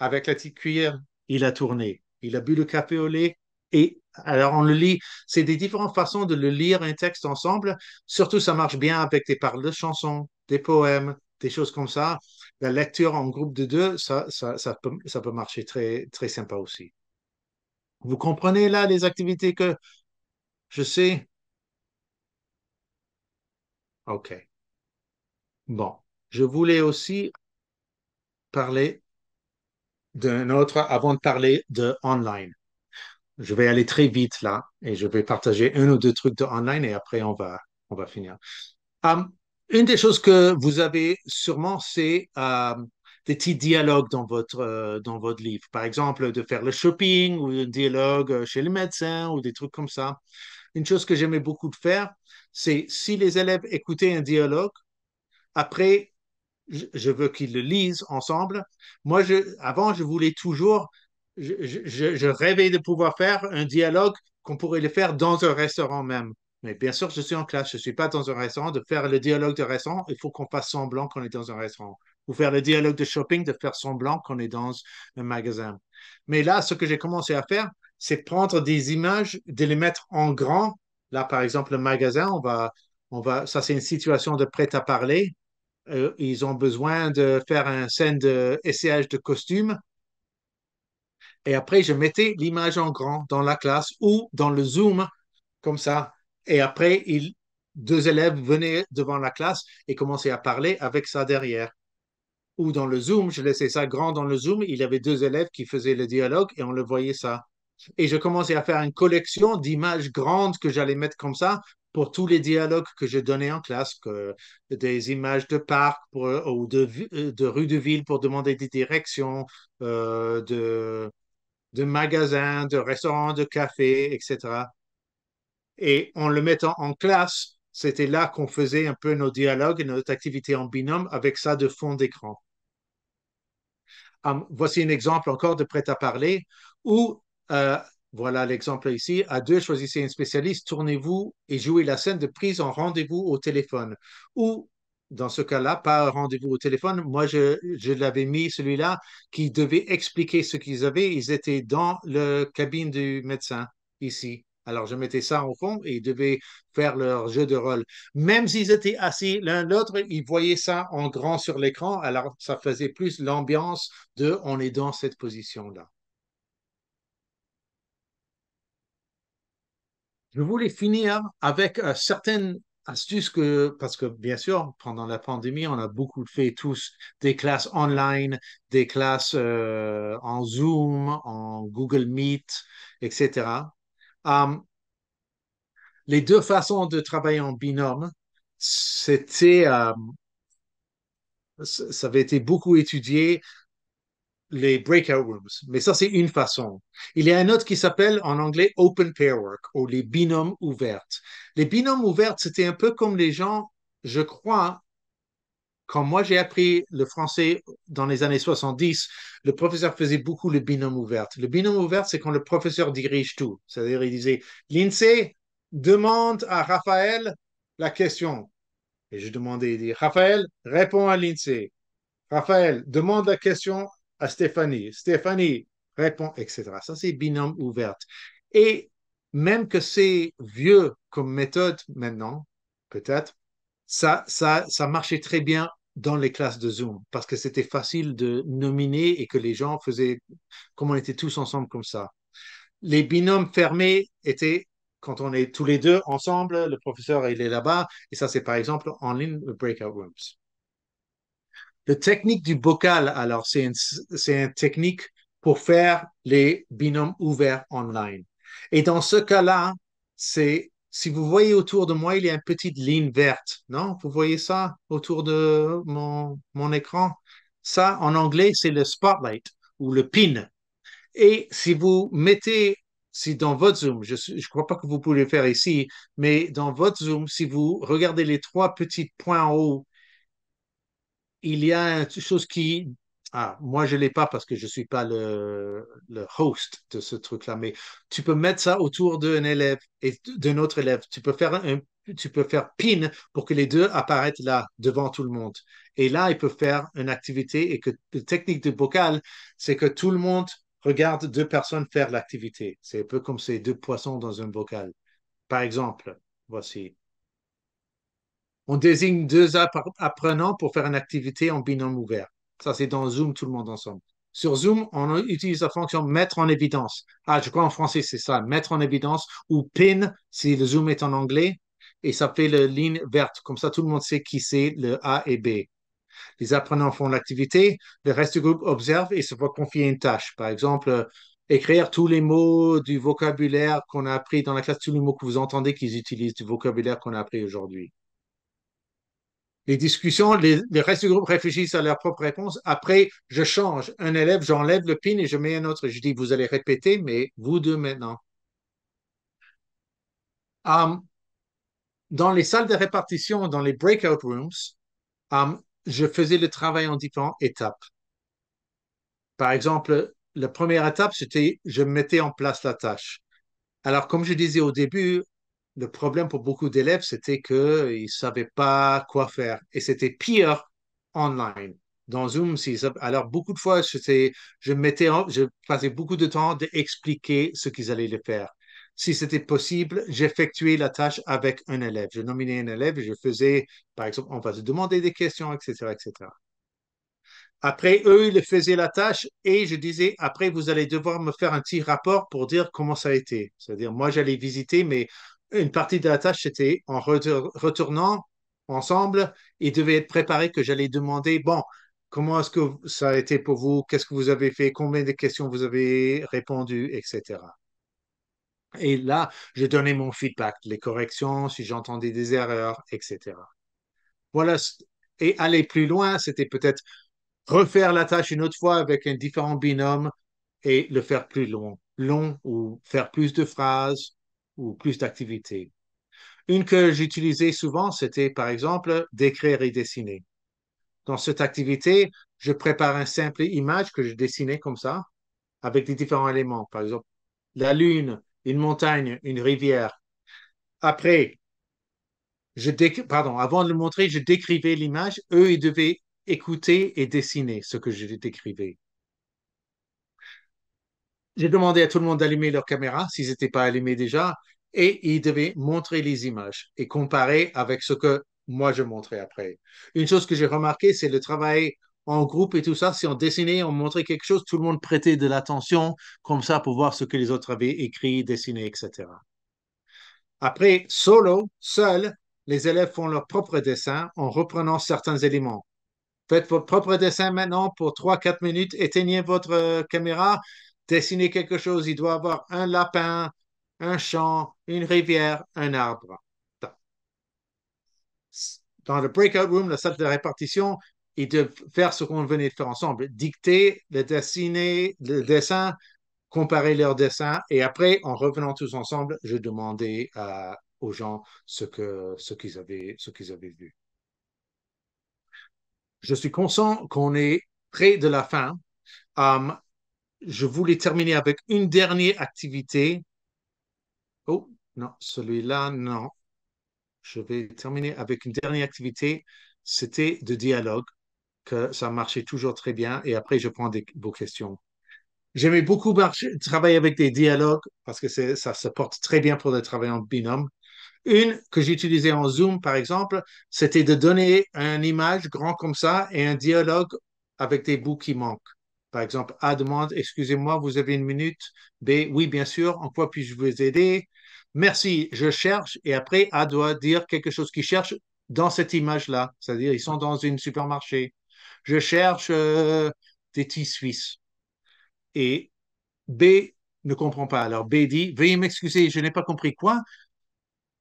B: Avec la petite cuillère, il a tourné. Il a bu le café au lait, et alors, on le lit, c'est des différentes façons de le lire un texte ensemble. Surtout, ça marche bien avec des paroles de chansons, des poèmes, des choses comme ça. La lecture en groupe de deux, ça, peut, ça peut marcher très, très sympa aussi. Vous comprenez là les activités que je sais? OK. Bon, je voulais aussi parler d'un autre avant de parler de online je vais aller très vite là et je vais partager un ou deux trucs de online et après on va, on va finir. Hum, une des choses que vous avez sûrement, c'est hum, des petits dialogues dans votre, euh, dans votre livre. Par exemple, de faire le shopping ou un dialogue euh, chez le médecin ou des trucs comme ça. Une chose que j'aimais beaucoup faire, c'est si les élèves écoutaient un dialogue, après, je veux qu'ils le lisent ensemble. Moi, avant, je voulais toujours je, je, de pouvoir faire un dialogue qu'on pourrait le faire dans un restaurant même. Mais bien sûr, je suis en classe, je ne suis pas dans un restaurant. De faire le dialogue de restaurant, il faut qu'on fasse semblant qu'on est dans un restaurant. Ou faire le dialogue de shopping, de faire semblant qu'on est dans un magasin. Mais là, ce que j'ai commencé à faire, c'est prendre des images, de les mettre en grand. Là, par exemple, le magasin, on va, on va, ça c'est une situation de prêt-à-parler. Euh, ils ont besoin de faire un scène d'essayage de, de costumes. Et après, je mettais l'image en grand dans la classe ou dans le Zoom, comme ça. Et après, il, deux élèves venaient devant la classe et commençaient à parler avec ça derrière. Ou dans le Zoom, je laissais ça grand dans le Zoom, il y avait deux élèves qui faisaient le dialogue et on le voyait ça. Et je commençais à faire une collection d'images grandes que j'allais mettre comme ça pour tous les dialogues que je donnais en classe, que des images de parc pour, ou de, euh, rue de ville pour demander des directions, euh, de, de magasins, de restaurants, de cafés, etc. Et en le mettant en classe, c'était là qu'on faisait un peu nos dialogues et notre activité en binôme avec ça de fond d'écran. voici un exemple encore de prêt à parler où, euh, voilà l'exemple ici, à deux, choisissez un spécialiste, tournez-vous et jouez la scène de prise en rendez-vous au téléphone. Ou dans ce cas-là, pas rendez-vous au téléphone. Moi, je, l'avais mis, celui-là, qui devait expliquer ce qu'ils avaient. Ils étaient dans le cabine du médecin, ici. Alors, je mettais ça au fond et ils devaient faire leur jeu de rôle. Même s'ils étaient assis l'un l'autre, ils voyaient ça en grand sur l'écran. Alors, ça faisait plus l'ambiance de on est dans cette position-là. Je voulais finir avec euh, certaines astuce que, parce que bien sûr, pendant la pandémie, on a beaucoup fait tous des classes online, des classes euh, en Zoom, en Google Meet, etc. les deux façons de travailler en binôme, c'était, euh, ça avait été beaucoup étudié les breakout rooms, mais ça, c'est une façon. Il y a un autre qui s'appelle en anglais open pair work, ou les binômes ouvertes. Les binômes ouvertes, c'était un peu comme les gens, je crois, quand moi j'ai appris le français dans les années 70, le professeur faisait beaucoup le binôme ouvert. Le binôme ouvert, c'est quand le professeur dirige tout. C'est-à-dire, il disait, l'INSEE demande à Raphaël la question. Et je demandais, il dit, Raphaël, réponds à l'INSEE. Raphaël, demande la question Stéphanie. Stéphanie répond, etc. Ça, c'est binôme ouverte. Et même que c'est vieux comme méthode maintenant, peut-être, ça, ça, ça marchait très bien dans les classes de Zoom parce que c'était facile de nominer et que les gens faisaient, comme on était tous ensemble comme ça. Les binômes fermés étaient quand on est tous les deux ensemble, le professeur il est là-bas et ça c'est par exemple en ligne le breakout rooms. La technique du bocal, alors, c'est une, c'est une technique pour faire les binômes ouverts online. Et dans ce cas-là, c'est si vous voyez autour de moi, il y a une petite ligne verte, non? Vous voyez ça autour de mon, mon écran? Ça, en anglais, c'est le spotlight ou le pin. Et si vous mettez, si dans votre Zoom, je ne crois pas que vous pouvez le faire ici, mais dans votre Zoom, si vous regardez les trois petits points en haut il y a une chose qui. Ah, moi, je ne l'ai pas parce que je ne suis pas le, le host de ce truc-là, mais tu peux mettre ça autour d'un élève et d'un autre élève. Tu peux faire un, tu peux faire pin pour que les deux apparaissent là devant tout le monde. Et là, il peut faire une activité et que la technique du bocal, c'est que tout le monde regarde deux personnes faire l'activité. C'est un peu comme ces deux poissons dans un bocal. Par exemple, voici. On désigne deux apprenants pour faire une activité en binôme ouvert. Ça, c'est dans Zoom, tout le monde ensemble. Sur Zoom, on utilise la fonction mettre en évidence. Ah, je crois en français, c'est ça, mettre en évidence ou pin si le Zoom est en anglais. Et ça fait la ligne verte. Comme ça, tout le monde sait qui c'est le A et B. Les apprenants font l'activité, le reste du groupe observe et se voit confier une tâche. Par exemple, euh, écrire tous les mots du vocabulaire qu'on a appris dans la classe, tous les mots que vous entendez qu'ils utilisent du vocabulaire qu'on a appris aujourd'hui les discussions, les, restes du groupe réfléchissent à leur propre réponse. Après, je change. Un élève, j'enlève le pin et je mets un autre. Je dis, vous allez répéter, mais vous deux maintenant. dans les salles de répartition, dans les breakout rooms, je faisais le travail en différentes étapes. Par exemple, la première étape, c'était je mettais en place la tâche. Alors, comme je disais au début, le problème pour beaucoup d'élèves, c'était qu'ils ne savaient pas quoi faire. Et c'était pire online. Dans Zoom, alors beaucoup de fois, je, mettais je passais beaucoup de temps d'expliquer ce qu'ils allaient le faire. Si c'était possible, j'effectuais la tâche avec un élève. Je nominais un élève et je faisais, par exemple, on va se demander des questions, etc., etc. Après, eux, ils faisaient la tâche et je disais, après, vous allez devoir me faire un petit rapport pour dire comment ça a été. C'est-à-dire, moi, j'allais visiter, mais une partie de la tâche, c'était en retournant ensemble, il devait être préparé que j'allais demander, bon, comment est-ce que ça a été pour vous, qu'est-ce que vous avez fait, combien de questions vous avez répondu, etc. Et là, je donnais mon feedback, les corrections, si j'entendais des erreurs, etc. Voilà. Et aller plus loin, c'était peut-être refaire la tâche une autre fois avec un différent binôme et le faire plus long, long ou faire plus de phrases ou plus d'activités. Une que j'utilisais souvent, c'était par exemple d'écrire et dessiner. Dans cette activité, je prépare une simple image que je dessinais comme ça, avec des différents éléments, par exemple la lune, une montagne, une rivière. Après, je pardon, avant de le montrer, je décrivais l'image. Eux, ils devaient écouter et dessiner ce que je décrivais. J'ai demandé à tout le monde d'allumer leur caméra s'ils n'étaient pas allumés déjà et ils devaient montrer les images et comparer avec ce que moi je montrais après. Une chose que j'ai remarqué, c'est le travail en groupe et tout ça. Si on dessinait, on montrait quelque chose, tout le monde prêtait de l'attention comme ça pour voir ce que les autres avaient écrit, dessiné, etc. Après, solo, seul, les élèves font leur propre dessin en reprenant certains éléments. Faites votre propre dessin maintenant pour 3-4 minutes, éteignez votre euh, caméra, dessiner quelque chose, il doit avoir un lapin, un champ, une rivière, un arbre. Dans le breakout room, la salle de répartition, ils de faire ce qu'on venait de faire ensemble, dicter, le dessiner, le dessin, comparer leurs dessins, et après, en revenant tous ensemble, je demandais euh, aux gens ce que ce qu'ils avaient ce qu'ils avaient vu. Je suis conscient qu'on est près de la fin. Um, je voulais terminer avec une dernière activité. Oh, non, celui-là, non. Je vais terminer avec une dernière activité. C'était de dialogue, que ça marchait toujours très bien. Et après, je prends des, vos questions. J'aimais beaucoup travailler avec des dialogues parce que ça se porte très bien pour le travail en binôme. Une que j'utilisais en Zoom, par exemple, c'était de donner une image grand comme ça et un dialogue avec des bouts qui manquent. Par exemple, A demande, excusez-moi, vous avez une minute. B, oui, bien sûr, en quoi puis-je vous aider Merci, je cherche. Et après, A doit dire quelque chose qu'il cherche dans cette image-là. C'est-à-dire, ils sont dans une supermarché. Je cherche euh, des tissus suisses. Et B ne comprend pas. Alors B dit, veuillez m'excuser, je n'ai pas compris quoi.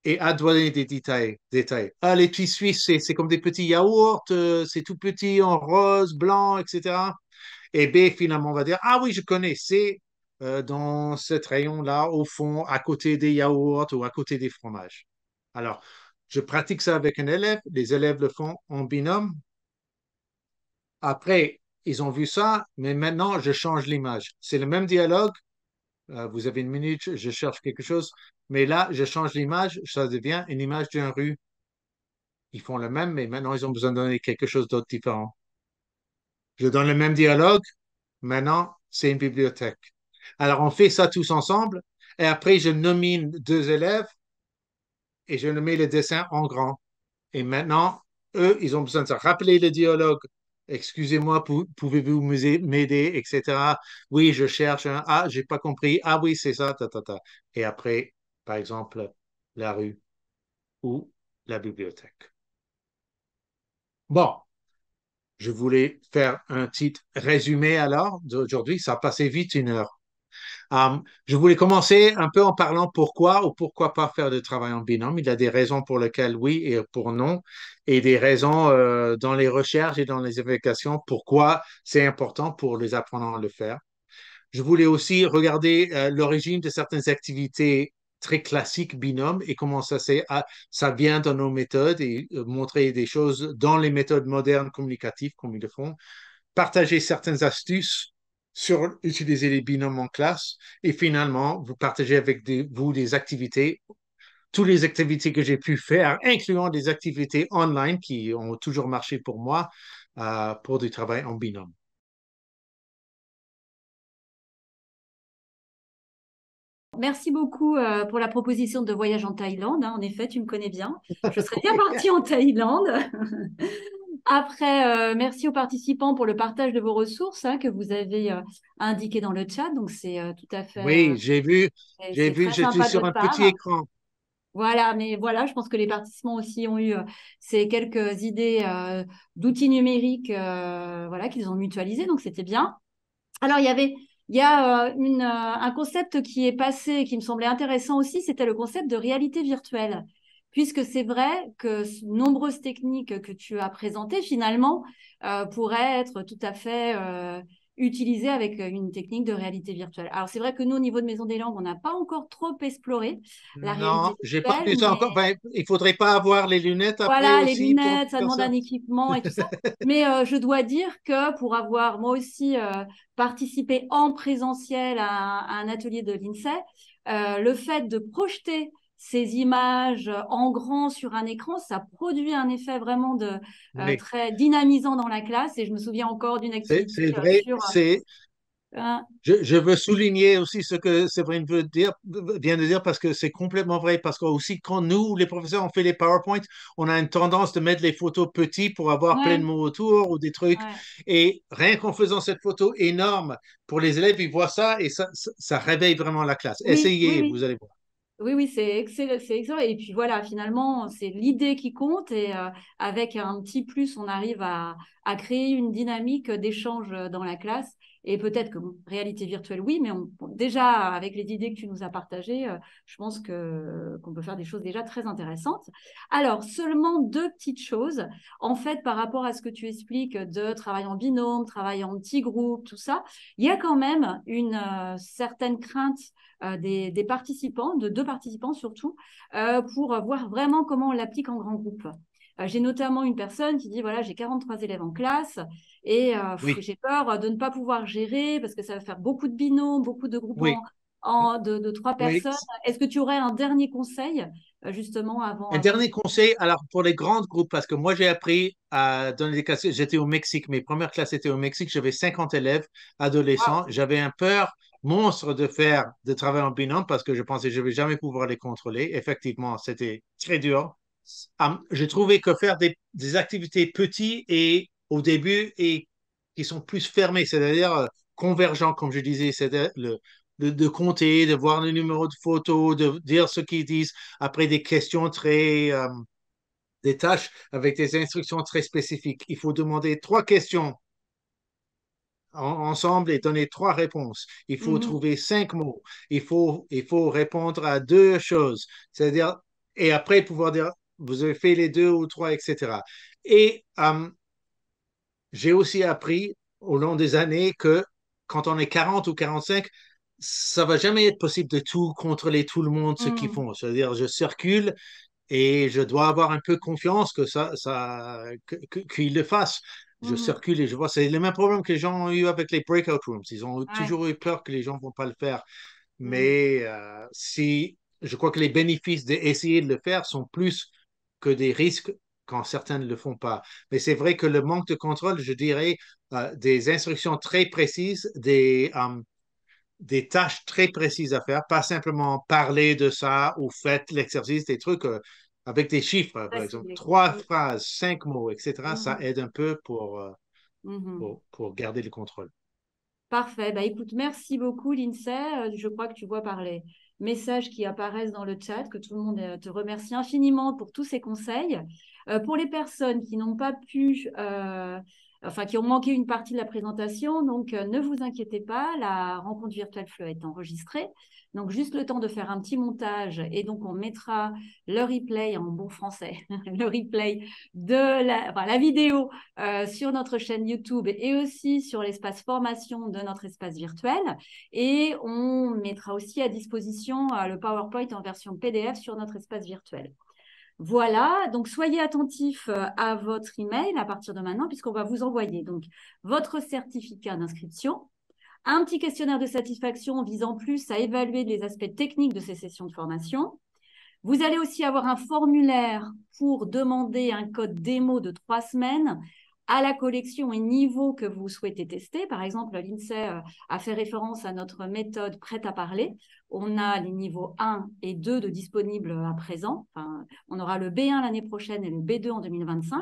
B: Et A doit donner des détails. détails. Ah, les petits suisses, c'est comme des petits yaourts, euh, c'est tout petit en rose, blanc, etc. Et B, finalement, on va dire, ah oui, je connais, c'est euh, dans ce rayon-là, au fond, à côté des yaourts ou à côté des fromages. Alors, je pratique ça avec un élève, les élèves le font en binôme. Après, ils ont vu ça, mais maintenant, je change l'image. C'est le même dialogue. Euh, vous avez une minute, je cherche quelque chose. Mais là, je change l'image, ça devient une image d'une rue. Ils font le même, mais maintenant, ils ont besoin de donner quelque chose d'autre différent. Je donne le même dialogue. Maintenant, c'est une bibliothèque. Alors, on fait ça tous ensemble. Et après, je nomine deux élèves et je mets le dessin en grand. Et maintenant, eux, ils ont besoin de se rappeler le dialogue. Excusez-moi, pouvez-vous m'aider, etc. Oui, je cherche un. Ah, j'ai pas compris. Ah oui, c'est ça, ta, Et après, par exemple, la rue ou la bibliothèque. Bon, je voulais faire un titre résumé alors d'aujourd'hui. Ça a passé vite une heure. Euh, je voulais commencer un peu en parlant pourquoi ou pourquoi pas faire de travail en binôme. Il y a des raisons pour lesquelles oui et pour non, et des raisons euh, dans les recherches et dans les évocations pourquoi c'est important pour les apprenants à le faire. Je voulais aussi regarder euh, l'origine de certaines activités très classique binôme et comment ça, c'est, ah, ça vient dans nos méthodes et euh, montrer des choses dans les méthodes modernes communicatives comme ils le font, partager certaines astuces sur utiliser les binômes en classe et finalement vous partager avec vous des activités toutes les activités que j'ai pu faire, incluant des activités online qui ont toujours marché pour moi
A: euh, pour du travail en binôme. Merci beaucoup euh, pour la proposition de voyage en Thaïlande. Hein. En effet, tu me connais bien. Je serais bien partie en Thaïlande. Après, euh, merci aux participants pour le partage de vos ressources hein, que vous avez euh, indiquées dans le chat. Donc, c'est tout à fait. Oui,
B: j'ai vu, j'ai vu, je suis sur un petit écran.
A: Voilà, mais voilà, je pense que les participants aussi ont eu ces quelques idées d'outils numériques voilà, qu'ils ont mutualisés, donc c'était bien. Alors, il y avait il y a euh, euh, un concept qui est passé et qui me semblait intéressant aussi, c'était le concept de réalité virtuelle. Puisque c'est vrai que nombreuses techniques que tu as présentées, finalement, euh, pourraient être tout à fait utiliser avec euh, une technique de réalité virtuelle. Alors c'est vrai que nous, au niveau de Maison des Langues, on n'a pas encore trop exploré la non, j'ai pas vu ça
B: encore. Ben, il faudrait pas avoir les lunettes. Après voilà, les lunettes, ça demande un
A: équipement et tout ça. mais euh, je dois dire que pour avoir moi aussi euh, participé en présentiel à, un atelier de l'INSEE, le fait de projeter ces images euh, en grand sur un écran, ça produit un effet vraiment de, euh, très dynamisant dans la classe. Et je me souviens encore d'une activité. C'est euh, vrai, c'est.
B: Je, veux souligner aussi ce que Séverine veut dire, vient de dire parce que c'est complètement vrai. Parce que aussi quand nous, les professeurs, on fait les PowerPoints, on a une tendance de mettre les photos petites pour avoir plein de mots autour ou des trucs. Et rien qu'en faisant cette photo énorme pour les élèves, ils voient ça et ça, ça, réveille vraiment la classe. Essayez, vous allez voir.
A: Oui, oui, c'est excellent, excellent, Et puis voilà, finalement, c'est l'idée qui compte. Et euh, avec un petit plus, on arrive à, à créer une dynamique d'échange euh, dans la classe et peut-être que réalité virtuelle, oui, mais déjà, avec les idées que tu nous as partagées, euh, je pense qu'on peut faire des choses déjà très intéressantes. Alors, seulement deux petites choses. En fait, par rapport à ce que tu expliques de travail en binôme, travail en petit groupe, tout ça, il y a quand même une euh, certaine crainte euh, des, des, participants, de deux participants surtout, pour voir vraiment comment on l'applique en grand groupe. Euh, j'ai notamment une personne qui dit voilà, j'ai 43 élèves en classe et euh, j'ai peur euh, de ne pas pouvoir gérer parce que ça va faire beaucoup de binômes, beaucoup de groupes en, de, trois personnes. Est-ce que tu aurais un dernier conseil justement avant Un dernier
B: conseil, alors pour les grands groupes, parce que moi j'ai appris à donner des classes, j'étais au Mexique, mes premières classes étaient au Mexique, j'avais 50 élèves adolescents, j'avais un peur monstre de faire de travail en binôme parce que je pensais que je ne vais jamais pouvoir les contrôler. Effectivement, c'était très dur ah, j'ai trouvé que faire des, activités petites et au début et qui sont plus fermées, c'est-à-dire euh, convergents, comme je disais, c'est-à-dire le, de, compter, de voir le numéro de photo, de dire ce qu'ils disent, après des questions très, euh, des tâches avec des instructions très spécifiques. Il faut demander trois questions ensemble et donner trois réponses. Il faut mm-hmm. trouver cinq mots. Il faut, il faut répondre à deux choses. C'est-à-dire, et après pouvoir dire, vous avez fait les deux ou trois, etc. Et euh, j'ai aussi appris au long des années que quand on est 40 ou 45, ça va jamais être possible de tout contrôler tout le monde ce qu'ils hmm. font. C'est-à-dire, je circule et je dois avoir un peu confiance que ça, ça qu'ils le fassent. Je hmm. circule et je vois, c'est le même problème que les gens ont eu avec les breakout rooms. Ils ont toujours eu peur que les gens vont pas le faire. Hmm. Mais euh, si, je crois que les bénéfices d'essayer de le faire sont plus que des risques quand certains ne le font pas. Mais c'est vrai que le manque de contrôle, je dirais, euh, des instructions très précises, des, euh, des tâches très précises à faire, pas simplement parler de ça ou faire l'exercice, des trucs euh, avec des chiffres, par exemple, trois phrases, cinq mots, etc. Ça mhm. aide un peu mhm. pour, pour, garder le contrôle.
A: Parfait. Bah, écoute, merci beaucoup, Lindsay. Je crois que tu vois parler messages qui apparaissent dans le chat, que tout le monde euh, te remercie infiniment pour tous ces conseils. Euh, pour les personnes qui n'ont pas pu euh, enfin qui ont manqué une partie de la présentation. Donc euh, ne vous inquiétez pas, la rencontre virtuelle FLE est enregistrée. Donc juste le temps de faire un petit montage et donc on mettra le replay en bon français, le replay de la, vidéo euh, sur notre chaîne YouTube et aussi sur l'espace formation de notre espace virtuel. Et on mettra aussi à disposition euh, le PowerPoint en version PDF sur notre espace virtuel. Voilà, donc soyez attentifs euh, à votre email à partir de maintenant, puisqu'on va vous envoyer donc votre certificat d'inscription, un petit questionnaire de satisfaction visant plus à évaluer les aspects techniques de ces sessions de formation. Vous allez aussi avoir un formulaire pour demander un code démo de trois semaines à la collection et niveau que vous souhaitez tester. Par exemple, l'INSEE euh, a fait référence à notre méthode prête à parler. On a les niveaux 1 et 2 de disponibles euh, à présent. on aura le B1 l'année prochaine et le B2 en 2025.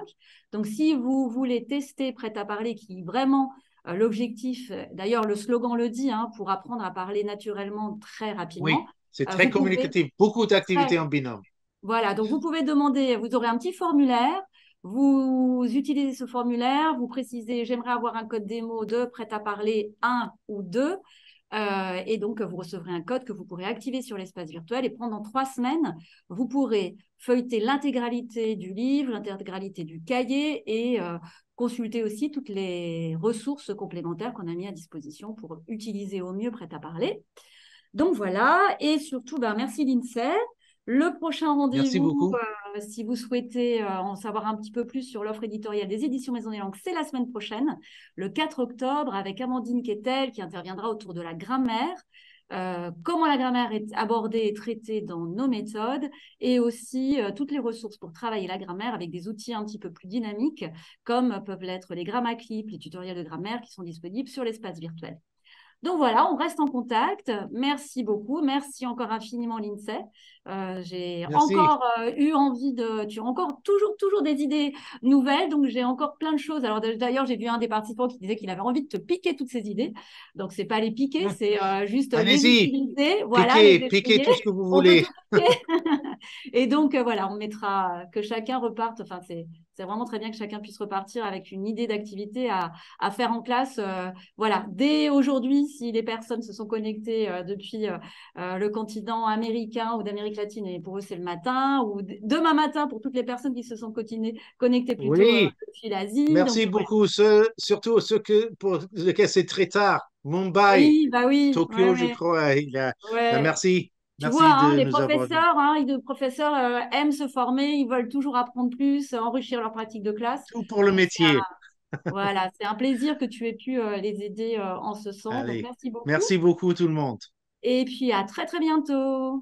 A: Donc, si vous voulez tester prête à parler, qui vraiment euh, l'objectif, d'ailleurs le slogan le dit, hein, pour apprendre à parler naturellement très rapidement. Oui, c'est très communicatif,
B: beaucoup d'activités en binôme.
A: Voilà, donc vous pouvez demander, vous aurez un petit formulaire vous utilisez ce formulaire, vous précisez j'aimerais avoir un code démo de prêt à parler 1 ou 2. Euh, et donc, vous recevrez un code que vous pourrez activer sur l'espace virtuel. Et pendant trois semaines, vous pourrez feuilleter l'intégralité du livre, l'intégralité du cahier et euh, consulter aussi toutes les ressources complémentaires qu'on a mis à disposition pour utiliser au mieux prêt à parler. Donc voilà, et surtout, ben, merci l'INSEE. Le prochain rendez-vous, euh, euh, si vous souhaitez euh, en savoir un petit peu plus sur l'offre éditoriale des éditions Maison des Langues, c'est la semaine prochaine, le 4 octobre, avec Amandine Quetel qui interviendra autour de la grammaire. Euh, comment la grammaire est abordée et traitée dans nos méthodes, et aussi toutes les ressources pour travailler la grammaire avec des outils un petit peu plus dynamiques, comme peuvent l'être les clips les tutoriels de grammaire qui sont disponibles sur l'espace virtuel. Donc voilà, on reste en contact. Merci beaucoup. Merci encore infiniment, Lindsay. Euh, j'ai encore euh, eu envie de. Tu as encore toujours, toujours des idées nouvelles. Donc j'ai encore plein de choses. Alors d'ailleurs, j'ai vu un des participants qui disait qu'il avait envie de te piquer toutes ces idées. Donc c'est pas les piquer, c'est euh, juste. Allez-y. Voilà, piquez tout ce que vous voulez. et donc, euh, voilà, on mettra que chacun reparte. Enfin, c'est c'est vraiment très bien que chacun puisse repartir avec une idée d'activité à, à, faire en classe. Euh, voilà, dès aujourd'hui, si les personnes se sont connectées euh, depuis le continent américain ou d'Amérique latine, et pour eux c'est le matin, ou demain matin pour toutes les personnes qui se sont connectées plutôt oui. depuis l'Asie. Merci beaucoup,
B: surtout ceux que, pour lesquels c'est très tard. Mumbai, bah Tokyo, je crois. Bah, merci. Tu vois, hein, les professeurs,
A: les hein, professeurs euh, aiment se former, ils veulent toujours apprendre plus, enrichir leur pratique de classe. Tout pour le métier. voilà, c'est un plaisir que tu aies pu euh, les aider euh, en ce sens. merci beaucoup. Merci
B: beaucoup tout le monde.
A: Et puis à très très bientôt.